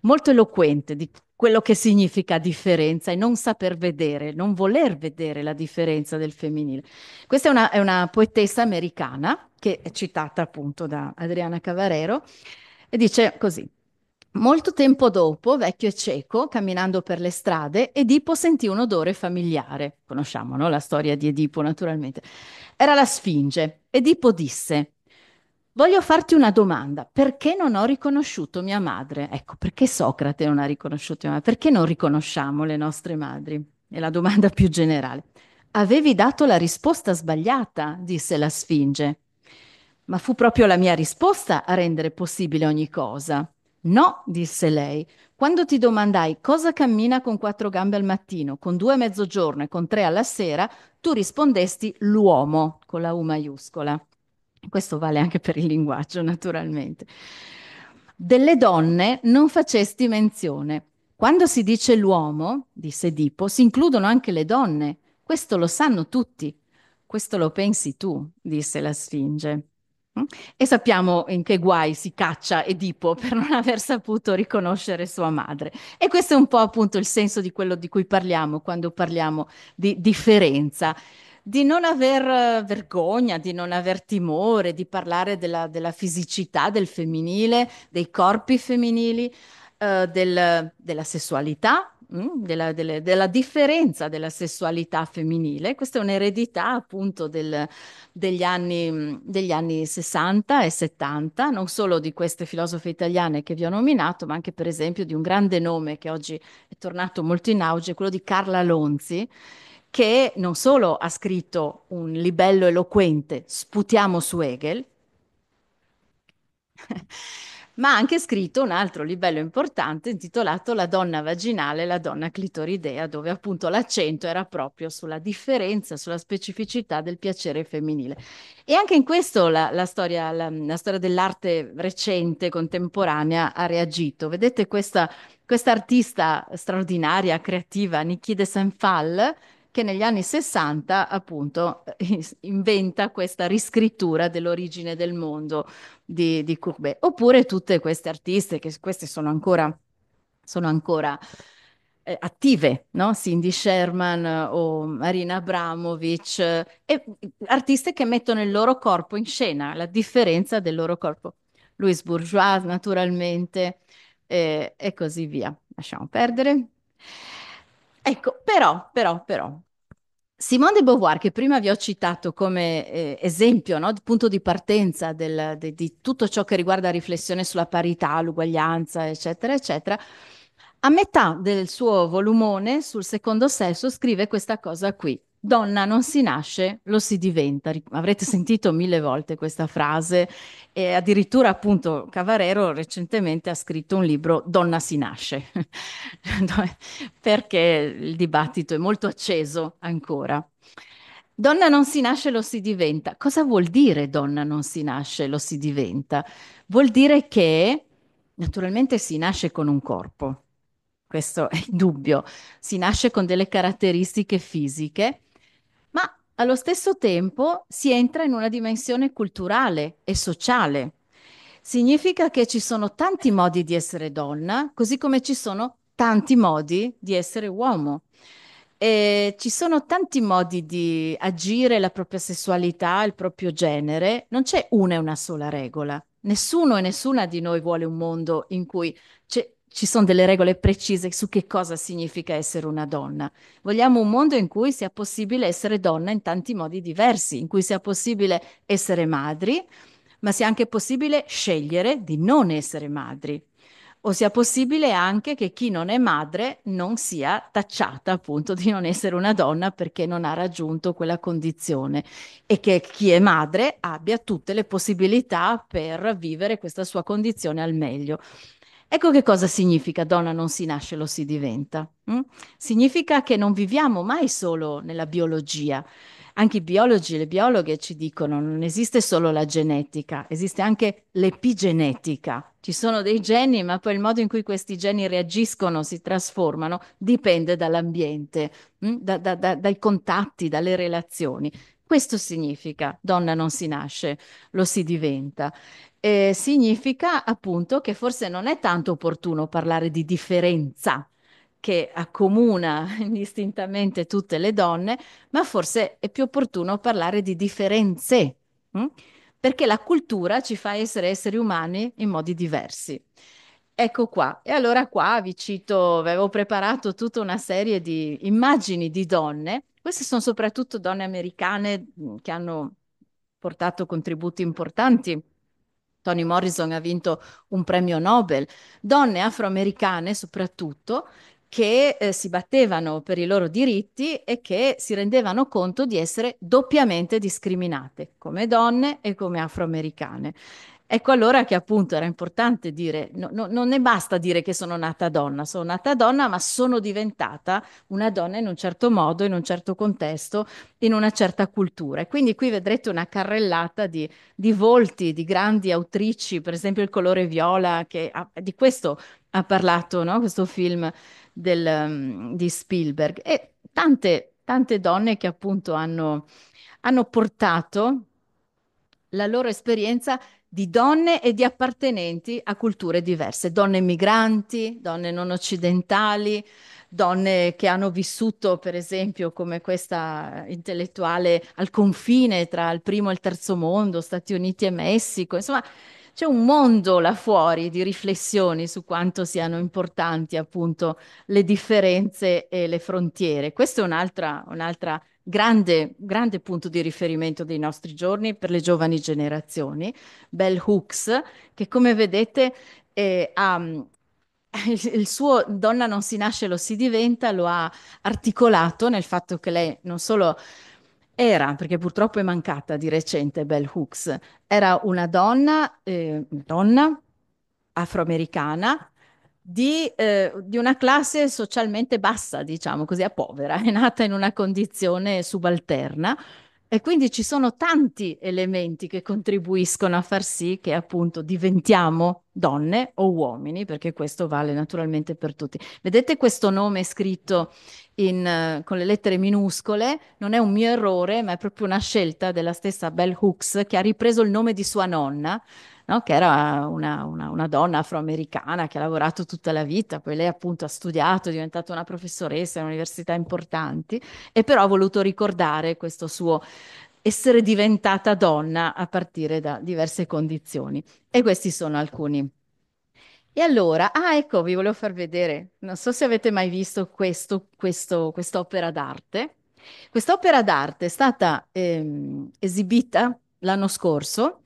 molto eloquente di quello che significa differenza e non saper vedere, non voler vedere la differenza del femminile. Questa è una, è una poetessa americana che è citata appunto da Adriana Cavarero e dice così. Molto tempo dopo, vecchio e cieco, camminando per le strade, Edipo sentì un odore familiare. Conosciamo no? la storia di Edipo, naturalmente. Era la Sfinge. Edipo disse: Voglio farti una domanda. Perché non ho riconosciuto mia madre? Ecco, perché Socrate non ha riconosciuto mia madre? Perché non riconosciamo le nostre madri? È la domanda più generale. Avevi dato la risposta sbagliata, disse la Sfinge. Ma fu proprio la mia risposta a rendere possibile ogni cosa. No, disse lei. Quando ti domandai cosa cammina con quattro gambe al mattino, con due a mezzogiorno e con tre alla sera, tu rispondesti l'uomo con la U maiuscola. Questo vale anche per il linguaggio, naturalmente. Delle donne non facesti menzione. Quando si dice l'uomo, disse Edipo, si includono anche le donne. Questo lo sanno tutti. Questo lo pensi tu, disse la Sfinge. Mm? E sappiamo in che guai si caccia Edipo per non aver saputo riconoscere sua madre. E questo è un po' appunto il senso di quello di cui parliamo quando parliamo di differenza di non aver eh, vergogna, di non aver timore, di parlare della, della fisicità del femminile, dei corpi femminili, eh, del, della sessualità, mm, della, della, della, differenza della sessualità femminile. Questa è un'eredità appunto del, degli, anni, mm, degli, anni, 60 e 70, non solo di queste filosofe italiane che vi ho nominato, ma anche per esempio di un grande nome che oggi è tornato molto in auge, quello di Carla Lonzi, che non solo ha scritto un libello eloquente, sputiamo su Hegel, ma ha anche scritto un altro libello importante intitolato La donna vaginale e la donna clitoridea, dove appunto l'accento era proprio sulla differenza, sulla specificità del piacere femminile. E anche in questo la, la, storia, la, la storia, dell'arte recente, contemporanea, ha reagito. Vedete questa, questa artista straordinaria, creativa, Nikki de Saint-Fall, che negli anni 60 appunto eh, inventa questa riscrittura dell'origine del mondo di, di Courbet. Oppure tutte queste artiste, che queste sono ancora, sono ancora eh, attive, no? Cindy Sherman eh, o Marina Abramovic, eh, mm, artiste che mettono il loro corpo in scena, la differenza del loro corpo. Louis Bourgeois naturalmente eh, e così via. Lasciamo perdere. Ecco, però, però, però, Simone de Beauvoir, che prima vi ho citato come eh, esempio, no? punto di partenza del, de, di tutto ciò che riguarda riflessione sulla parità, l'uguaglianza, eccetera, eccetera, a metà del suo volumone sul secondo sesso scrive questa cosa qui. Donna non si nasce, lo si diventa. Avrete mm. sentito mille volte questa frase e addirittura appunto Cavarero recentemente ha scritto un libro Donna si nasce, perché il dibattito è molto acceso ancora. Donna non si nasce, lo si diventa. Cosa vuol dire donna non si nasce, lo si diventa? Vuol dire che naturalmente si nasce con un corpo, questo è il dubbio, si nasce con delle caratteristiche fisiche allo stesso tempo si entra in una dimensione culturale e sociale. Significa che ci sono tanti modi di essere donna, così come ci sono tanti modi di essere uomo. E ci sono tanti modi di agire la propria sessualità, il proprio genere, non c'è una e una sola regola. Nessuno e nessuna di noi vuole un mondo in cui ci sono delle regole precise su che cosa significa essere una donna. Vogliamo un mondo in cui sia possibile essere donna in tanti modi diversi, in cui sia possibile essere madri, ma sia anche possibile scegliere di non essere madri. O sia possibile anche che chi non è madre non sia tacciata appunto di non essere una donna perché non ha raggiunto quella condizione e che chi è madre abbia tutte le possibilità per vivere questa sua condizione al meglio. Ecco che cosa significa donna non si nasce, lo si diventa. Mm? Significa che non viviamo mai solo nella biologia. Anche i biologi e le biologhe ci dicono non esiste solo la genetica, esiste anche l'epigenetica. Ci sono dei geni, ma poi il modo in cui questi geni reagiscono, si trasformano, dipende dall'ambiente, mm? da, da, da, dai contatti, dalle relazioni. Questo significa donna non si nasce, lo si diventa. Eh, significa appunto che forse non è tanto opportuno parlare di differenza che accomuna indistintamente tutte le donne, ma forse è più opportuno parlare di differenze, hm? perché la cultura ci fa essere esseri umani in modi diversi. Ecco qua, e allora qua vi cito, avevo preparato tutta una serie di immagini di donne queste sono soprattutto donne americane mm, che hanno portato contributi importanti. Toni Morrison ha vinto un premio Nobel. Donne afroamericane soprattutto che eh, si battevano per i loro diritti e che si rendevano conto di essere doppiamente discriminate come donne e come afroamericane. Ecco allora che appunto era importante dire, no, no, non ne basta dire che sono nata donna, sono nata donna, ma sono diventata una donna in un certo modo, in un certo contesto, in una certa cultura. E quindi qui vedrete una carrellata di, di volti, di grandi autrici, per esempio il colore viola, che ha, di questo ha parlato no? questo film del, um, di Spielberg. E tante, tante donne che appunto hanno, hanno portato la loro esperienza di donne e di appartenenti a culture diverse, donne migranti, donne non occidentali, donne che hanno vissuto, per esempio, come questa intellettuale al confine tra il primo e il terzo mondo, Stati Uniti e Messico, insomma, c'è un mondo là fuori di riflessioni su quanto siano importanti appunto le differenze e le frontiere. Questa è un'altra, un'altra grande, grande punto di riferimento dei nostri giorni per le giovani generazioni, Bell Hooks, che come vedete eh, um, ha, il suo donna non si nasce, lo si diventa, lo ha articolato nel fatto che lei non solo era, perché purtroppo è mancata di recente Bell Hooks, era una donna, eh, donna afroamericana di, eh, di, una classe socialmente bassa, diciamo così, a povera, è nata in una condizione subalterna e quindi ci sono tanti elementi che contribuiscono a far sì che appunto diventiamo donne o uomini, perché questo vale naturalmente per tutti. Vedete questo nome scritto in, uh, con le lettere minuscole? Non è un mio errore, ma è proprio una scelta della stessa Bell Hooks che ha ripreso il nome di sua nonna no? che era una, una, una, donna afroamericana che ha lavorato tutta la vita, poi lei appunto ha studiato, è diventata una professoressa in università importanti e però ha voluto ricordare questo suo essere diventata donna a partire da diverse condizioni. E questi sono alcuni. E allora, ah ecco, vi volevo far vedere, non so se avete mai visto questo, questo, quest'opera d'arte. Quest'opera d'arte è stata ehm, esibita l'anno scorso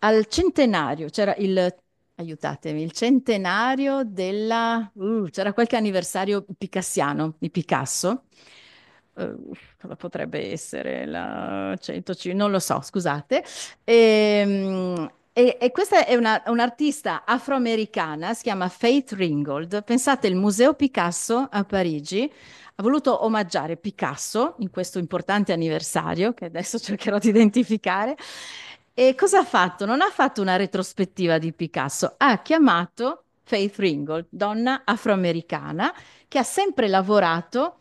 al centenario, c'era il, aiutatemi, il centenario della, uh, c'era qualche anniversario picassiano di Picasso. Uh, cosa potrebbe essere la 105, non lo so, scusate. E, ehm, e, e questa è una, un'artista afroamericana, si chiama Faith Ringold. Pensate, il Museo Picasso a Parigi ha voluto omaggiare Picasso in questo importante anniversario che adesso cercherò di identificare e cosa ha fatto? Non ha fatto una retrospettiva di Picasso, ha chiamato Faith Ringgold, donna afroamericana che ha sempre lavorato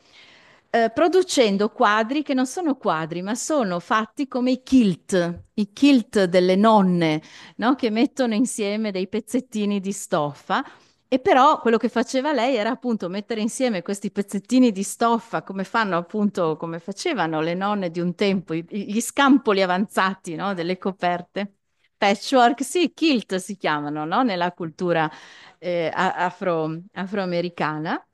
eh, producendo quadri che non sono quadri, ma sono fatti come i kilt, i kilt delle nonne, no? che mettono insieme dei pezzettini di stoffa e però quello che faceva lei era appunto mettere insieme questi pezzettini di stoffa, come fanno appunto, come facevano le nonne di un tempo, gli scampoli avanzati, no? delle coperte. Patchwork, sì, kilt si chiamano, no? Nella cultura eh, afro, afroamericana.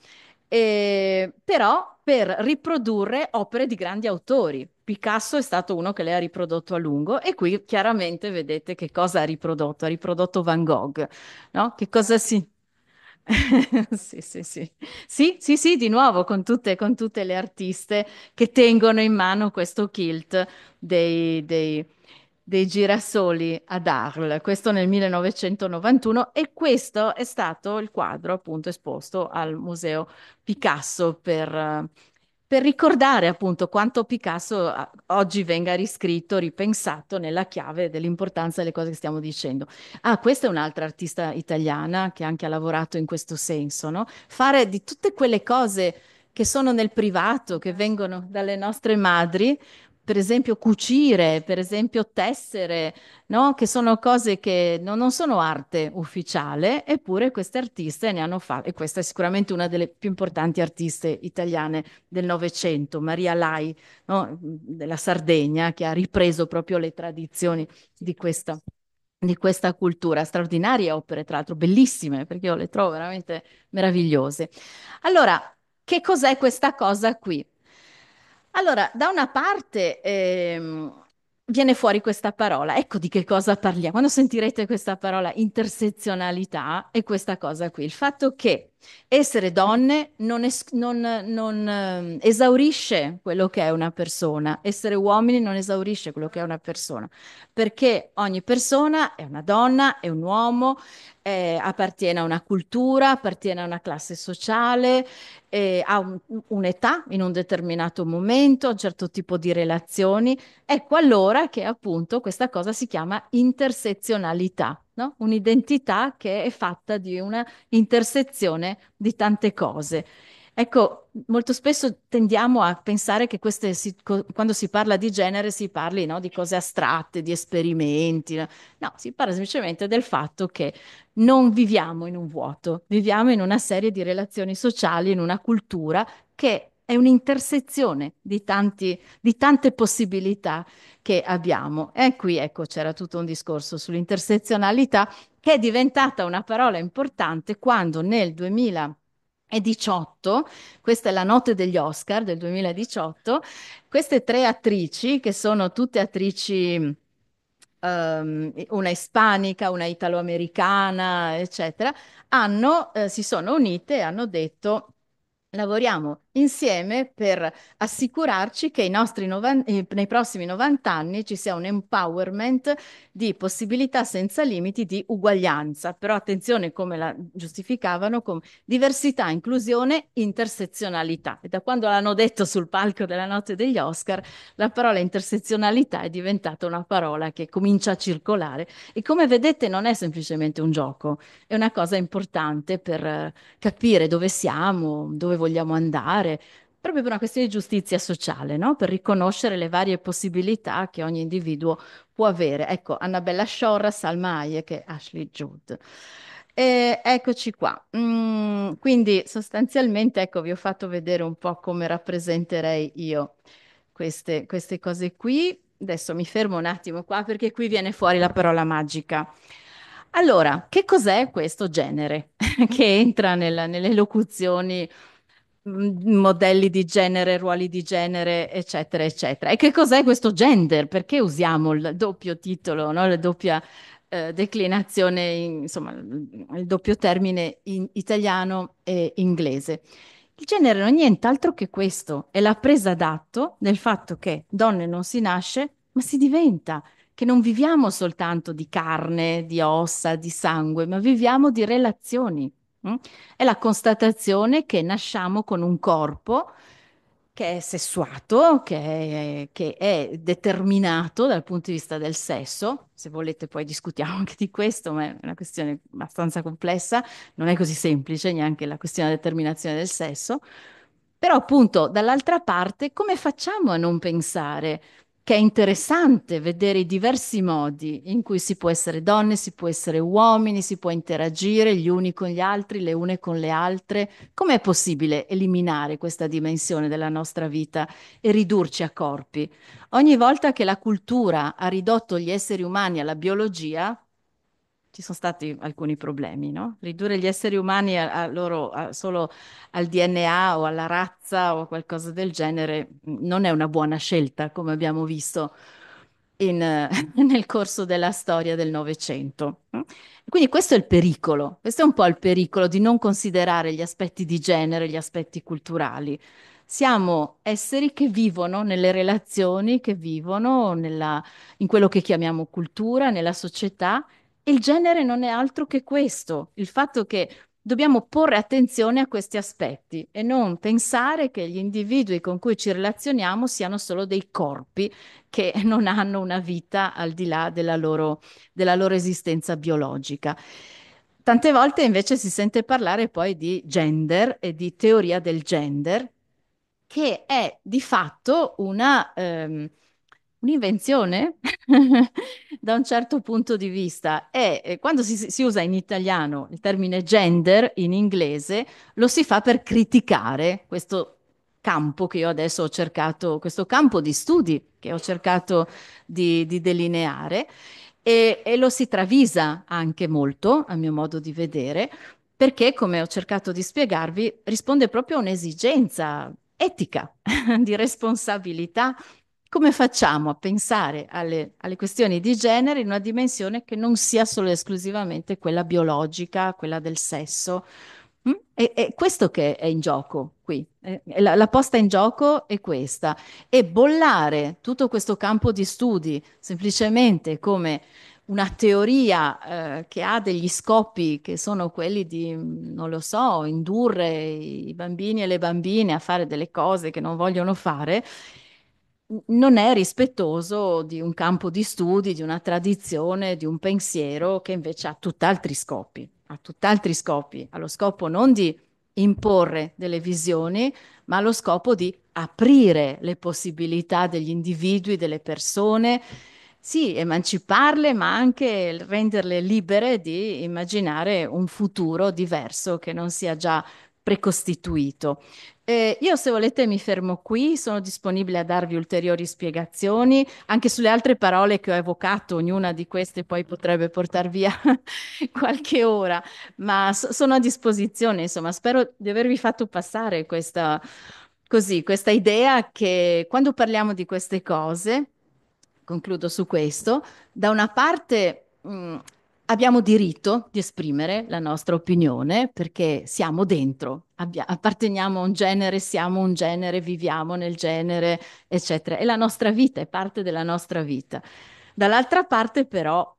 E, però per riprodurre opere di grandi autori. Picasso è stato uno che lei ha riprodotto a lungo e qui chiaramente vedete che cosa ha riprodotto. Ha riprodotto Van Gogh, no? Che cosa si... Sì, sì, sì. Sì, sì, sì, di nuovo con tutte, con tutte le artiste che tengono in mano questo kilt dei, dei- dei girasoli ad Arles, questo nel 1991 e questo è stato il quadro appunto esposto al Museo Picasso per, per ricordare appunto quanto Picasso oggi venga riscritto, ripensato nella chiave dell'importanza delle cose che stiamo dicendo. Ah, questa è un'altra artista italiana che anche ha lavorato in questo senso, no? Fare di tutte quelle cose che sono nel privato, che vengono dalle nostre madri, per esempio cucire, per esempio tessere, no? che sono cose che no, non sono arte ufficiale, eppure queste artiste ne hanno fatto, e questa è sicuramente una delle più importanti artiste italiane del Novecento, Maria Lai, no? della Sardegna, che ha ripreso proprio le tradizioni di questa di questa cultura, straordinarie opere, tra l'altro bellissime, perché io le trovo veramente meravigliose. Allora, che cos'è questa cosa qui? Allora, da una parte ehm, viene fuori questa parola, ecco di che cosa parliamo. Quando sentirete questa parola intersezionalità è questa cosa qui, il fatto che essere donne non, es- non, non, ehm, esaurisce quello che è una persona, essere uomini non esaurisce quello che è una persona, perché ogni persona è una donna, è un uomo, eh, appartiene a una cultura, appartiene a una classe sociale, eh, ha un, un'età in un determinato momento, a un certo tipo di relazioni. Ecco allora che appunto questa cosa si chiama intersezionalità no? Un'identità che è fatta di una intersezione di tante cose. Ecco, molto spesso tendiamo a pensare che queste, si, co, quando si parla di genere si parli no, di cose astratte, di esperimenti. No? no, si parla semplicemente del fatto che non viviamo in un vuoto, viviamo in una serie di relazioni sociali, in una cultura che è un'intersezione di, tanti, di tante possibilità che abbiamo. E qui ecco c'era tutto un discorso sull'intersezionalità che è diventata una parola importante quando nel 2018, questa è la notte degli Oscar del 2018, queste tre attrici, che sono tutte attrici, um, una ispanica, una italoamericana, eccetera, hanno, eh, si sono unite e hanno detto lavoriamo insieme per assicurarci che novan- eh, nei prossimi 90 anni ci sia un empowerment di possibilità senza limiti di uguaglianza, però attenzione come la giustificavano con diversità, inclusione, intersezionalità. E da quando l'hanno detto sul palco della notte degli Oscar, la parola intersezionalità è diventata una parola che comincia a circolare e come vedete non è semplicemente un gioco, è una cosa importante per eh, capire dove siamo, dove vogliamo andare fare proprio per una questione di giustizia sociale, no? per riconoscere le varie possibilità che ogni individuo può avere. Ecco, Annabella Sciorra, Salma Hayek e Ashley Judd. E eccoci qua. Mm, quindi sostanzialmente ecco, vi ho fatto vedere un po' come rappresenterei io queste, queste cose qui. Adesso mi fermo un attimo qua perché qui viene fuori la parola magica. Allora, che cos'è questo genere che entra nella, nelle locuzioni Mm, modelli di genere, ruoli di genere, eccetera, eccetera. E che cos'è questo gender? Perché usiamo il doppio titolo, no? la doppia eh, declinazione, in, insomma, il doppio termine in italiano e inglese? Il genere non è nient'altro che questo, è la presa d'atto del fatto che donne non si nasce, ma si diventa, che non viviamo soltanto di carne, di ossa, di sangue, ma viviamo di relazioni Mm? È la constatazione che nasciamo con un corpo che è sessuato, che è, che è, determinato dal punto di vista del sesso. Se volete poi discutiamo anche di questo, ma è una questione abbastanza complessa, non è così semplice neanche la questione della determinazione del sesso. Però appunto, dall'altra parte, come facciamo a non pensare che è interessante vedere i diversi modi in cui si può essere donne, si può essere uomini, si può interagire gli uni con gli altri, le une con le altre. Com'è possibile eliminare questa dimensione della nostra vita e ridurci a corpi? Ogni volta che la cultura ha ridotto gli esseri umani alla biologia, ci sono stati alcuni problemi, no? Ridurre gli esseri umani a, a loro, a, solo al DNA o alla razza o a qualcosa del genere non è una buona scelta, come abbiamo visto in, nel corso della storia del Novecento. Quindi questo è il pericolo, questo è un po' il pericolo di non considerare gli aspetti di genere, gli aspetti culturali. Siamo esseri che vivono nelle relazioni, che vivono nella, in quello che chiamiamo cultura, nella società il genere non è altro che questo, il fatto che dobbiamo porre attenzione a questi aspetti e non pensare che gli individui con cui ci relazioniamo siano solo dei corpi che non hanno una vita al di là della loro, della loro esistenza biologica. Tante volte invece si sente parlare poi di gender e di teoria del gender, che è di fatto una... Ehm, un'invenzione da un certo punto di vista. E eh, quando si, si, usa in italiano il termine gender in inglese, lo si fa per criticare questo campo che io adesso ho cercato, questo campo di studi che ho cercato di, di delineare e, e lo si travisa anche molto, a mio modo di vedere, perché, come ho cercato di spiegarvi, risponde proprio a un'esigenza etica, di responsabilità come facciamo a pensare alle, alle, questioni di genere in una dimensione che non sia solo ed esclusivamente quella biologica, quella del sesso? Mm? E, e questo che è in gioco qui, eh, eh, la, la posta in gioco è questa. E bollare tutto questo campo di studi semplicemente come una teoria eh, che ha degli scopi che sono quelli di, non lo so, indurre i bambini e le bambine a fare delle cose che non vogliono fare, non è rispettoso di un campo di studi, di una tradizione, di un pensiero che invece ha tutt'altri scopi, ha tutt'altri scopi, ha lo scopo non di imporre delle visioni, ma allo scopo di aprire le possibilità degli individui, delle persone, sì, emanciparle, ma anche renderle libere di immaginare un futuro diverso che non sia già precostituito. Eh, io se volete mi fermo qui, sono disponibile a darvi ulteriori spiegazioni anche sulle altre parole che ho evocato, ognuna di queste poi potrebbe portar via qualche ora, ma so- sono a disposizione, insomma, spero di avervi fatto passare questa, così, questa idea che quando parliamo di queste cose, concludo su questo, da una parte... Mh, mm, abbiamo diritto di esprimere la nostra opinione perché siamo dentro abbia, apparteniamo a un genere, siamo un genere, viviamo nel genere, eccetera. È la nostra vita, è parte della nostra vita. Dall'altra parte però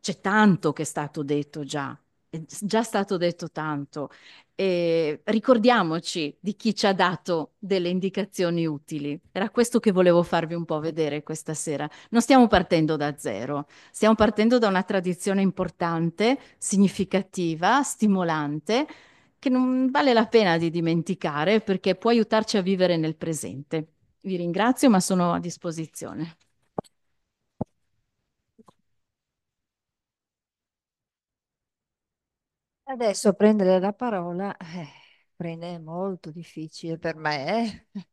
c'è tanto che è stato detto già, è già stato detto tanto. E ricordiamoci di chi ci ha dato delle indicazioni utili. Era questo che volevo farvi un po' vedere questa sera. Non stiamo partendo da zero, stiamo partendo da una tradizione importante, significativa, stimolante che non vale la pena di dimenticare perché può aiutarci a vivere nel presente. Vi ringrazio, ma sono a disposizione. Adesso prendere la parola eh, prende molto difficile per me. Eh?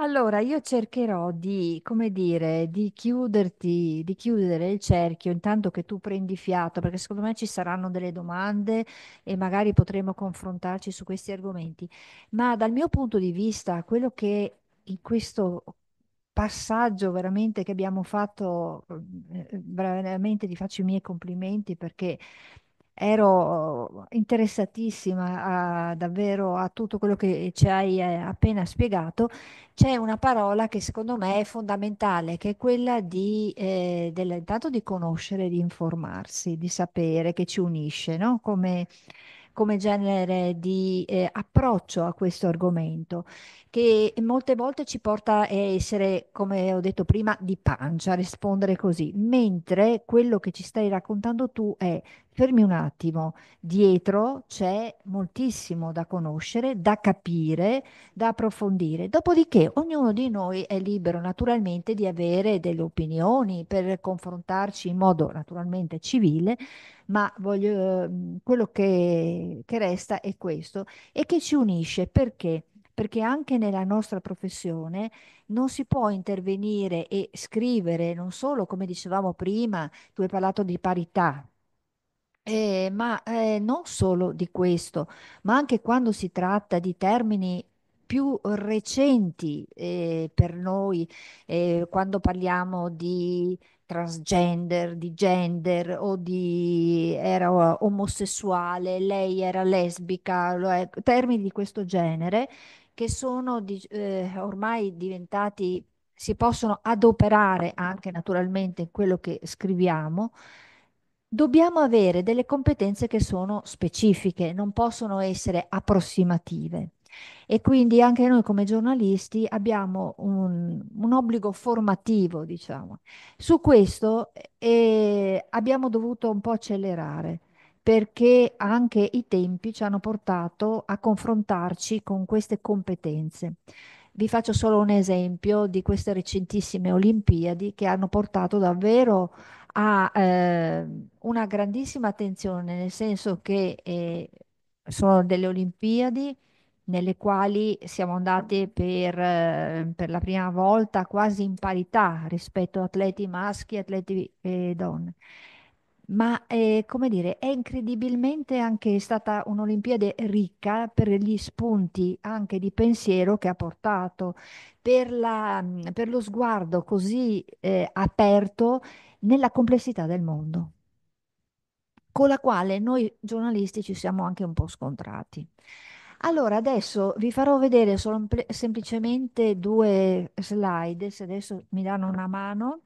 Allora, io cercherò di, come dire, di chiuderti, di chiudere il cerchio intanto che tu prendi fiato, perché secondo me ci saranno delle domande e magari potremo confrontarci su questi argomenti. Ma dal mio punto di vista, quello che in questo passaggio veramente che abbiamo fatto, eh, eh, veramente ti faccio i miei complimenti perché ero interessatissima a, davvero a tutto quello che ci hai eh, appena spiegato, c'è una parola che secondo me è fondamentale, che è quella di, eh, del- intanto di conoscere, di informarsi, di sapere, che ci unisce, no? Come, come genere di eh, approccio a questo argomento, che molte volte ci porta a essere, come ho detto prima, di pancia, a rispondere così, mentre quello che ci stai raccontando tu è fermi un attimo, dietro c'è moltissimo da conoscere, da capire, da approfondire. Dopodiché ognuno di noi è libero naturalmente di avere delle opinioni per confrontarci in modo naturalmente civile, ma voglio, ehm, quello che, che resta è questo e che ci unisce perché? perché anche nella nostra professione non si può intervenire e scrivere non solo, come dicevamo prima, tu hai parlato di parità, eh, ma eh, non solo di questo, ma anche quando si tratta di termini più recenti eh, per noi, eh, quando parliamo di transgender, di gender o di era omosessuale, lei era lesbica, è, termini di questo genere che sono di, eh, ormai diventati, si possono adoperare anche naturalmente in quello che scriviamo dobbiamo avere delle competenze che sono specifiche, non possono essere approssimative. E quindi anche noi come giornalisti abbiamo un, un obbligo formativo, diciamo. Su questo eh, abbiamo dovuto un po' accelerare perché anche i tempi ci hanno portato a confrontarci con queste competenze. Vi faccio solo un esempio di queste recentissime Olimpiadi che hanno portato davvero ha eh, una grandissima attenzione, nel senso che eh, sono delle Olimpiadi nelle quali siamo andate per, eh, per, la prima volta quasi in parità rispetto a atleti maschi e atleti eh, donne. Ma eh, come dire, è incredibilmente anche stata un'Olimpiade ricca per gli spunti anche di pensiero che ha portato, per, la, per lo sguardo così eh, aperto nella complessità del mondo, con la quale noi giornalisti ci siamo anche un po' scontrati. Allora, adesso vi farò vedere sempl semplicemente due slide, se adesso mi danno una mano,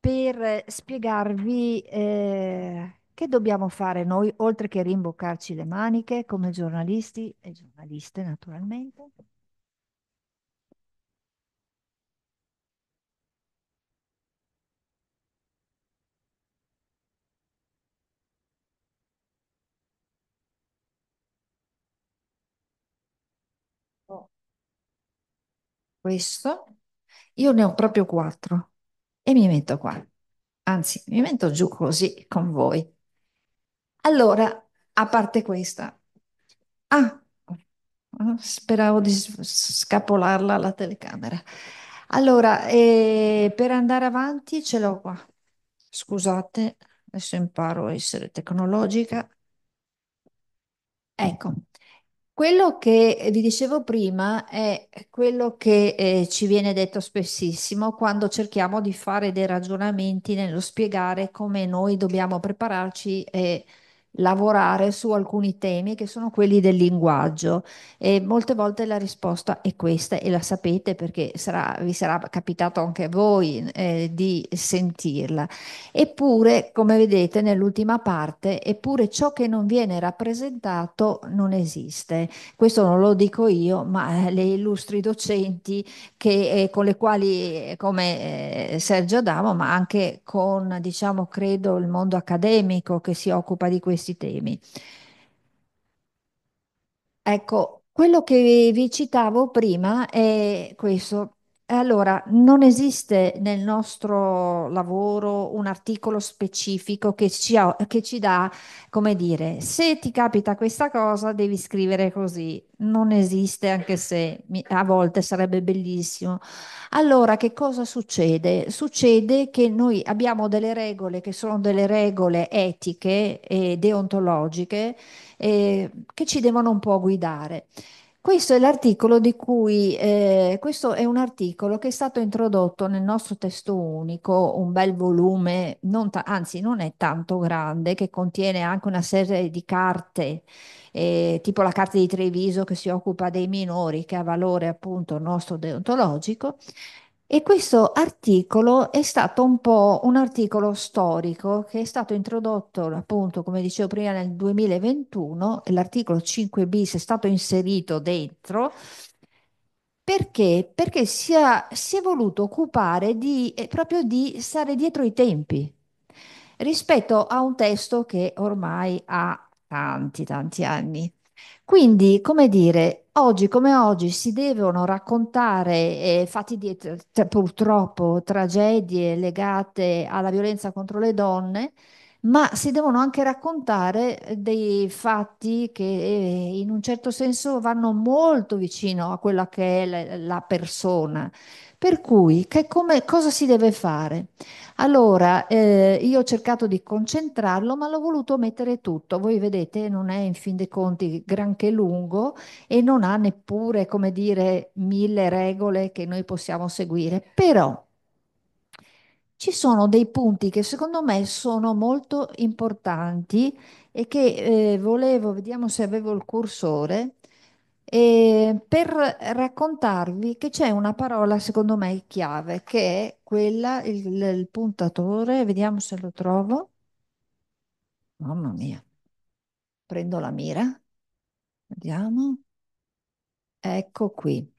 per spiegarvi eh, che dobbiamo fare noi, oltre che rimboccarci le maniche come giornalisti e giornaliste, naturalmente. questo, io ne ho proprio quattro e mi metto qua. Anzi, mi metto giù così con voi. Allora, a parte questa, ah, speravo di scapolarla alla telecamera. Allora, eh, per andare avanti ce l'ho qua. Scusate, adesso imparo a essere tecnologica. Ecco, quello che eh, vi dicevo prima è quello che eh, ci viene detto spessissimo quando cerchiamo di fare dei ragionamenti nello spiegare come noi dobbiamo prepararci e lavorare su alcuni temi che sono quelli del linguaggio e molte volte la risposta è questa e la sapete perché sarà, vi sarà capitato anche a voi eh, di sentirla. Eppure, come vedete nell'ultima parte, eppure ciò che non viene rappresentato non esiste. Questo non lo dico io, ma eh, le illustri docenti che, eh, con le quali, eh, come eh, Sergio Adamo, ma anche con, diciamo, credo, il mondo accademico che si occupa di questi questi temi. Ecco, quello che vi citavo prima è questo, eh, allora, non esiste nel nostro lavoro un articolo specifico che ci, che ci dà, come dire, se ti capita questa cosa devi scrivere così. Non esiste, anche se a volte sarebbe bellissimo. Allora, che cosa succede? Succede che noi abbiamo delle regole che sono delle regole etiche e deontologiche eh, che ci devono un po' guidare. Questo è l'articolo di cui, eh, questo è un articolo che è stato introdotto nel nostro testo unico, un bel volume, non anzi non è tanto grande, che contiene anche una serie di carte, eh, tipo la carta di Treviso che si occupa dei minori, che ha valore appunto nostro deontologico, e questo articolo è stato un po' un articolo storico che è stato introdotto appunto, come dicevo prima, nel 2021 e l'articolo 5 bis è stato inserito dentro perché? Perché si, è, si è voluto occupare di, eh, proprio di stare dietro i tempi rispetto a un testo che ormai ha tanti, tanti anni. Quindi, come dire, oggi come oggi si devono raccontare eh, fatti di, purtroppo tragedie legate alla violenza contro le donne, ma si devono anche raccontare dei fatti che eh, in un certo senso vanno molto vicino a quella che è la, la persona. Per cui, che, come, cosa si deve fare? Allora, eh, io ho cercato di concentrarlo, ma l'ho voluto mettere tutto. Voi vedete, non è in fin dei conti granché lungo e non ha neppure, come dire, mille regole che noi possiamo seguire. Però ci sono dei punti che secondo me sono molto importanti e che eh, volevo, vediamo se avevo il cursore, eh, per raccontarvi che c'è una parola, secondo me, chiave, che è quella, il, il puntatore, vediamo se lo trovo. Mamma mia, prendo la mira, vediamo. Ecco qui.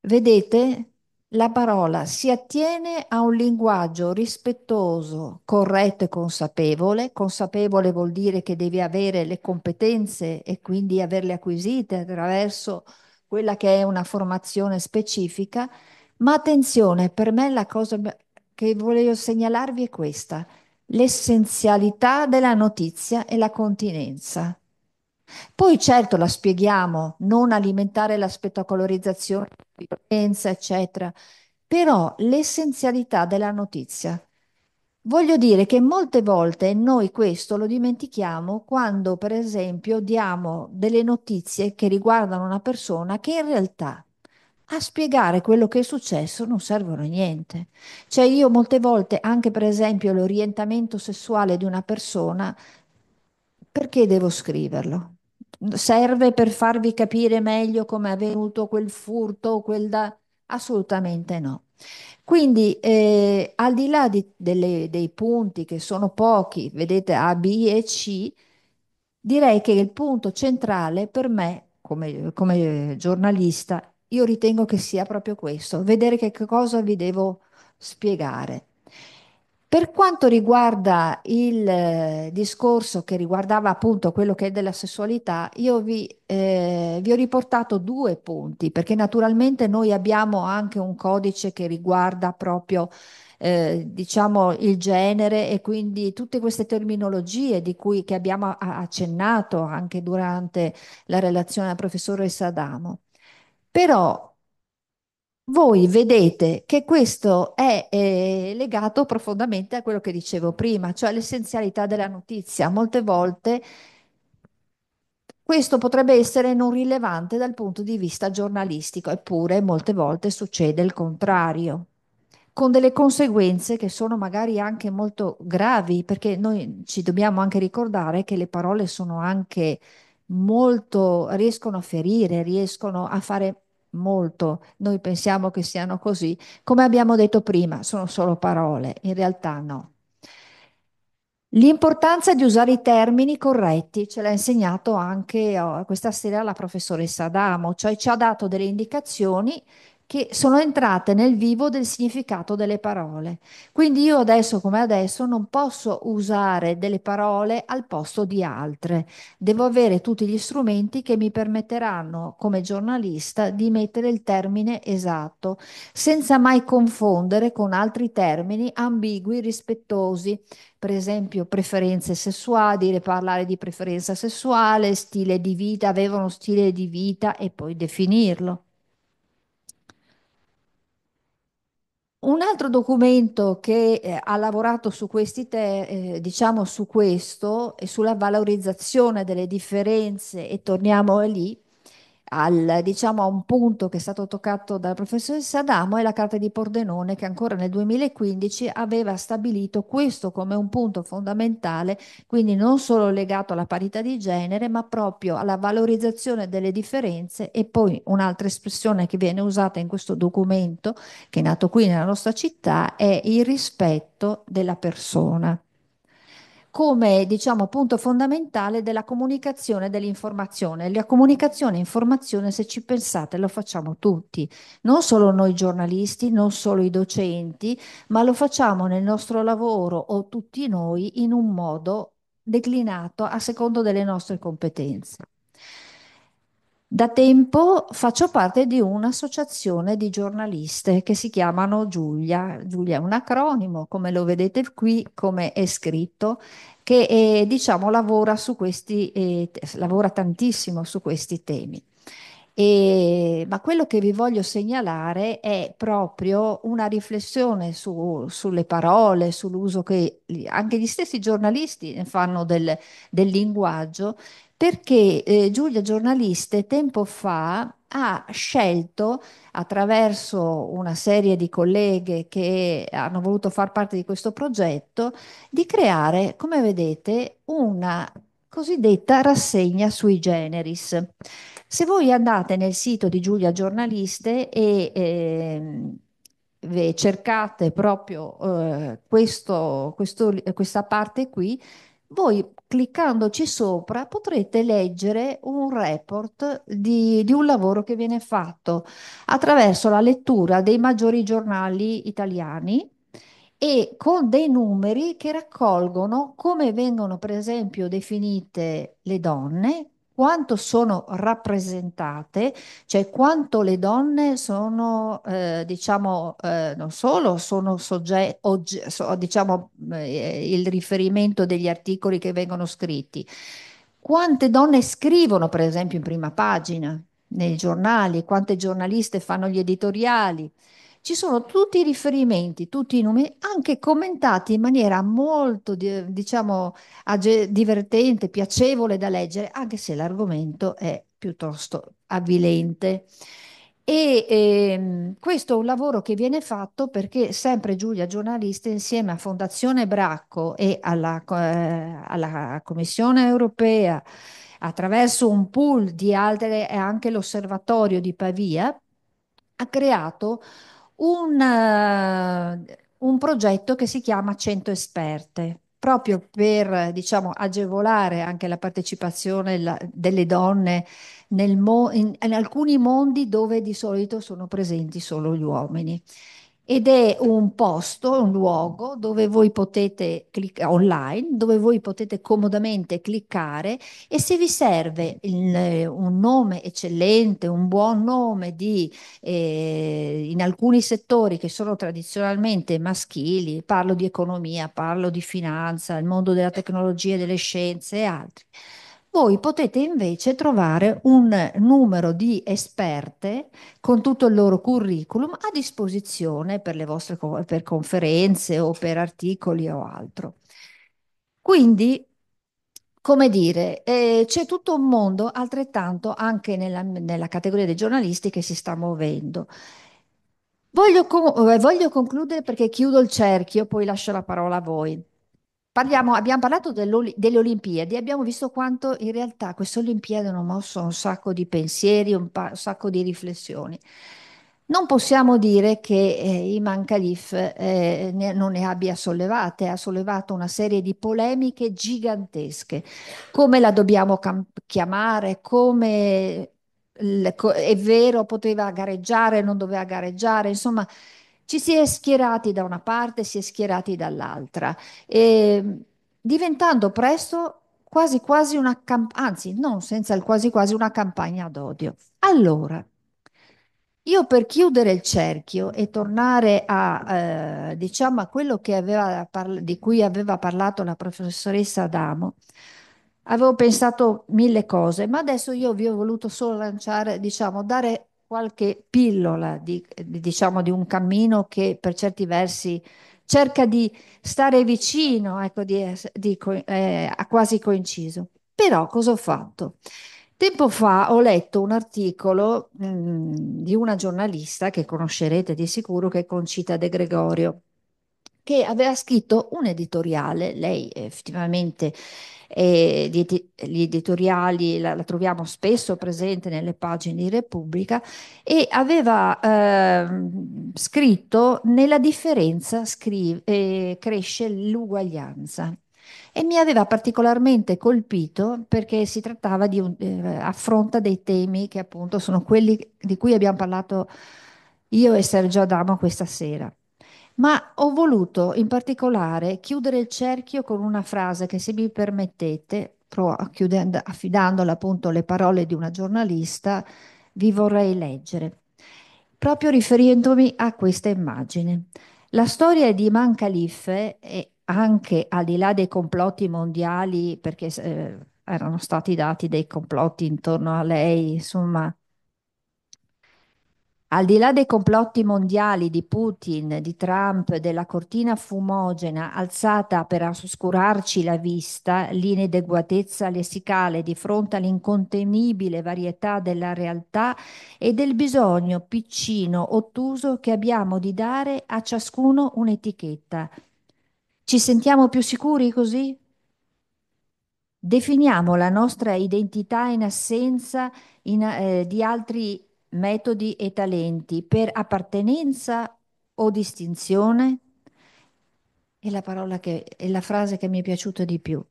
Vedete, la parola si attiene a un linguaggio rispettoso, corretto e consapevole. Consapevole vuol dire che devi avere le competenze e quindi averle acquisite attraverso quella che è una formazione specifica. Ma attenzione, per me la cosa che volevo segnalarvi è questa, l'essenzialità della notizia e la continenza. Poi certo la spieghiamo, non alimentare la spettacolarizzazione, violenza, eccetera, però l'essenzialità della notizia. Voglio dire che molte volte noi questo lo dimentichiamo quando, per esempio, diamo delle notizie che riguardano una persona che in realtà a spiegare quello che è successo non servono a niente. Cioè io molte volte, anche per esempio, l'orientamento sessuale di una persona, perché devo scriverlo? serve per farvi capire meglio come è avvenuto quel furto o quel da... Assolutamente no. Quindi eh, al di là di, delle, dei punti che sono pochi, vedete A, B e C, direi che il punto centrale per me come, come giornalista, io ritengo che sia proprio questo, vedere che cosa vi devo spiegare. Per quanto riguarda il eh, discorso che riguardava appunto quello che è della sessualità, io vi, eh, vi, ho riportato due punti, perché naturalmente noi abbiamo anche un codice che riguarda proprio, eh, diciamo, il genere e quindi tutte queste terminologie di cui che abbiamo accennato anche durante la relazione al professoressa Adamo. Però voi vedete che questo è eh, legato profondamente a quello che dicevo prima, cioè all'essenzialità della notizia. Molte volte questo potrebbe essere non rilevante dal punto di vista giornalistico, eppure molte volte succede il contrario, con delle conseguenze che sono magari anche molto gravi, perché noi ci dobbiamo anche ricordare che le parole sono anche molto, riescono a ferire, riescono a fare molto, noi pensiamo che siano così, come abbiamo detto prima, sono solo parole, in realtà no. L'importanza di usare i termini corretti ce l'ha insegnato anche oh, questa sera la professoressa Adamo, cioè ci ha dato delle indicazioni che sono entrate nel vivo del significato delle parole. Quindi io adesso come adesso non posso usare delle parole al posto di altre. Devo avere tutti gli strumenti che mi permetteranno come giornalista di mettere il termine esatto, senza mai confondere con altri termini ambigui, rispettosi, per esempio preferenze sessuali, parlare di preferenza sessuale, stile di vita, avevano stile di vita e poi definirlo. Un altro documento che eh, ha lavorato su questi te, eh, diciamo su questo e sulla valorizzazione delle differenze, e torniamo lì, al, diciamo, a un punto che è stato toccato dalla professoressa Sadamo è la Carta di Pordenone che ancora nel 2015 aveva stabilito questo come un punto fondamentale, quindi non solo legato alla parità di genere, ma proprio alla valorizzazione delle differenze e poi un'altra espressione che viene usata in questo documento, che è nato qui nella nostra città, è il rispetto della persona come diciamo punto fondamentale della comunicazione dell'informazione. La comunicazione e informazione, se ci pensate, lo facciamo tutti, non solo noi giornalisti, non solo i docenti, ma lo facciamo nel nostro lavoro o tutti noi in un modo declinato a secondo delle nostre competenze. Da tempo faccio parte di un'associazione di giornaliste che si chiamano Giulia. Giulia è un acronimo, come lo vedete qui, come è scritto, che eh, diciamo lavora, su questi, eh, lavora tantissimo su questi temi. E, ma quello che vi voglio segnalare è proprio una riflessione su, sulle parole, sull'uso che anche gli stessi giornalisti fanno del, del linguaggio perché eh, Giulia Giornaliste tempo fa ha scelto attraverso una serie di colleghe che hanno voluto far parte di questo progetto di creare, come vedete, una cosiddetta rassegna sui generis. Se voi andate nel sito di Giulia Giornaliste e eh, cercate proprio eh, questo, questo, questa parte qui, voi cliccandoci sopra potrete leggere un report di, di, un lavoro che viene fatto attraverso la lettura dei maggiori giornali italiani e con dei numeri che raccolgono come vengono per esempio definite le donne, quanto sono rappresentate, cioè quanto le donne sono, eh, diciamo, eh, non solo sono soggetto, so, diciamo, eh, il riferimento degli articoli che vengono scritti, quante donne scrivono, per esempio, in prima pagina nei giornali, quante giornaliste fanno gli editoriali, ci sono tutti i riferimenti, tutti i numeri, anche commentati in maniera molto, diciamo, age- divertente, piacevole da leggere, anche se l'argomento è piuttosto avvilente. E ehm, questo è un lavoro che viene fatto perché sempre Giulia Giornalista insieme a Fondazione Bracco e alla, eh, alla Commissione europea attraverso un pool di altre e anche l'osservatorio di Pavia ha creato un, uh, un progetto che si chiama 100 Esperte proprio per diciamo, agevolare anche la partecipazione la, delle donne in, in alcuni mondi dove di solito sono presenti solo gli uomini ed è un posto, un luogo dove voi potete cliccare online, dove voi potete comodamente cliccare e se vi serve il, un nome eccellente, un buon nome di, eh, in alcuni settori che sono tradizionalmente maschili, parlo di economia, parlo di finanza, il mondo della tecnologia, delle scienze e altri voi potete invece trovare un numero di esperte con tutto il loro curriculum a disposizione per le vostre co- per conferenze o per articoli o altro. Quindi, come dire, eh, c'è tutto un mondo altrettanto anche nella, nella categoria dei giornalisti che si sta muovendo. Voglio, co- eh, voglio concludere perché chiudo il cerchio, poi lascio la parola a voi. Parliamo, abbiamo parlato delle Olimpiadi, abbiamo visto quanto in realtà queste Olimpiadi hanno mosso un sacco di pensieri, un, pa- un sacco di riflessioni. Non possiamo dire che eh, Imam Khalif eh, ne, non ne abbia sollevate, ha sollevato una serie di polemiche gigantesche. Come la dobbiamo cam- chiamare? Come l- co- è vero, poteva gareggiare, non doveva gareggiare? Insomma, ci si è schierati da una parte, si è schierati dall'altra, mm, diventando presto quasi quasi una campagna, anzi non senza il quasi quasi una campagna d'odio. Allora, io per chiudere il cerchio e tornare a, eh, diciamo, a quello parla- di cui aveva parlato la professoressa Adamo, avevo pensato mille cose, ma adesso io vi ho voluto solo lanciare, diciamo, dare qualche pillola di, diciamo, di un cammino che per certi versi cerca di stare vicino, ecco, di, di, eh, quasi coinciso. Però cosa ho fatto? Tempo fa ho letto un articolo mh, mm, di una giornalista che conoscerete di sicuro, che è Concita De Gregorio, che aveva scritto un editoriale, lei effettivamente e gli, gli editoriali la, la, troviamo spesso presente nelle pagine di Repubblica e aveva eh, scritto nella differenza scrive, eh, cresce l'uguaglianza e mi aveva particolarmente colpito perché si trattava di un, eh, affronta dei temi che appunto sono quelli di cui abbiamo parlato io e Sergio Adamo questa sera ma ho voluto in particolare chiudere il cerchio con una frase che, se mi permettete, affidandola appunto alle parole di una giornalista, vi vorrei leggere, proprio riferendomi a questa immagine. La storia di Imam Calife e anche al di là dei complotti mondiali, perché eh, erano stati dati dei complotti intorno a lei, insomma, al di là dei complotti mondiali di Putin, di Trump, della cortina fumogena alzata per oscurarci la vista, l'inedeguatezza lessicale di fronte all'incontenibile varietà della realtà e del bisogno piccino, ottuso che abbiamo di dare a ciascuno un'etichetta. Ci sentiamo più sicuri così? Definiamo la nostra identità in assenza in, eh, di altri metodi e talenti per appartenenza o distinzione? È la, parola che, è la frase che mi è piaciuta di più.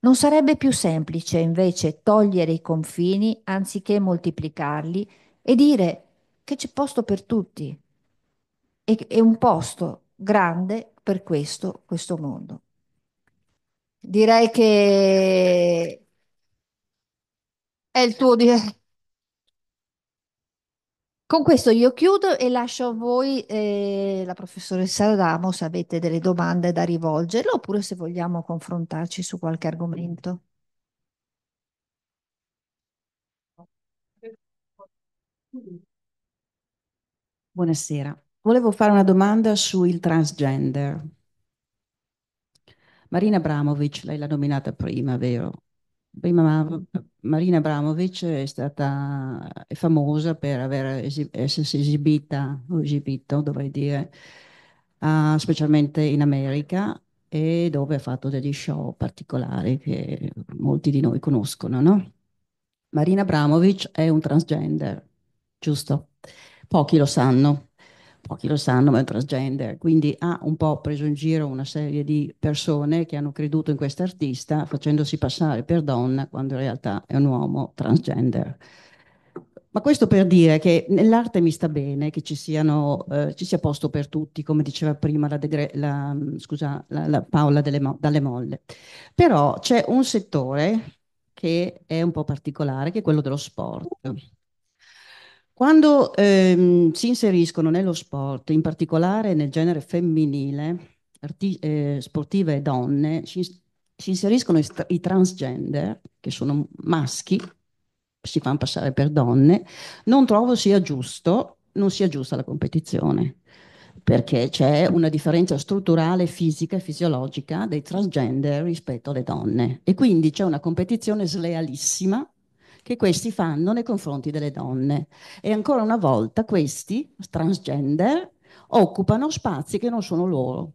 Non sarebbe più semplice invece togliere i confini anziché moltiplicarli e dire che c'è posto per tutti e, e un posto grande per questo, questo mondo. Direi che è il tuo dire. Con questo io chiudo e lascio a voi eh, la professoressa Adamo se avete delle domande da rivolgerle oppure se vogliamo confrontarci su qualche argomento. Buonasera, volevo fare una domanda sul transgender. Marina Abramovic, lei l'ha nominata prima, vero? Prima Marina Abramovic è stata è famosa per aver esi, essersi esibita, o esibito dovrei dire, uh, specialmente in America e dove ha fatto degli show particolari che molti di noi conoscono, no? Marina Abramovic è un transgender, giusto? Pochi lo sanno pochi lo sanno, ma è transgender, quindi ha un po' preso in giro una serie di persone che hanno creduto in quest'artista facendosi passare per donna quando in realtà è un uomo transgender. Ma questo per dire che nell'arte mi sta bene che ci, siano, eh, ci sia posto per tutti, come diceva prima la, Degre, la, scusa, la Paola Mo, Dalle Molle. Però c'è un settore che è un po' particolare, che è quello dello sport. Quando ehm, si inseriscono nello sport, in particolare nel genere femminile, eh, sportive e donne, si, si inseriscono i, i transgender, che sono maschi, si fanno passare per donne, non trovo sia giusto, non sia giusta la competizione perché c'è una differenza strutturale, fisica e fisiologica dei transgender rispetto alle donne e quindi c'è una competizione slealissima che questi fanno nei confronti delle donne. E ancora una volta questi, transgender, occupano spazi che non sono loro.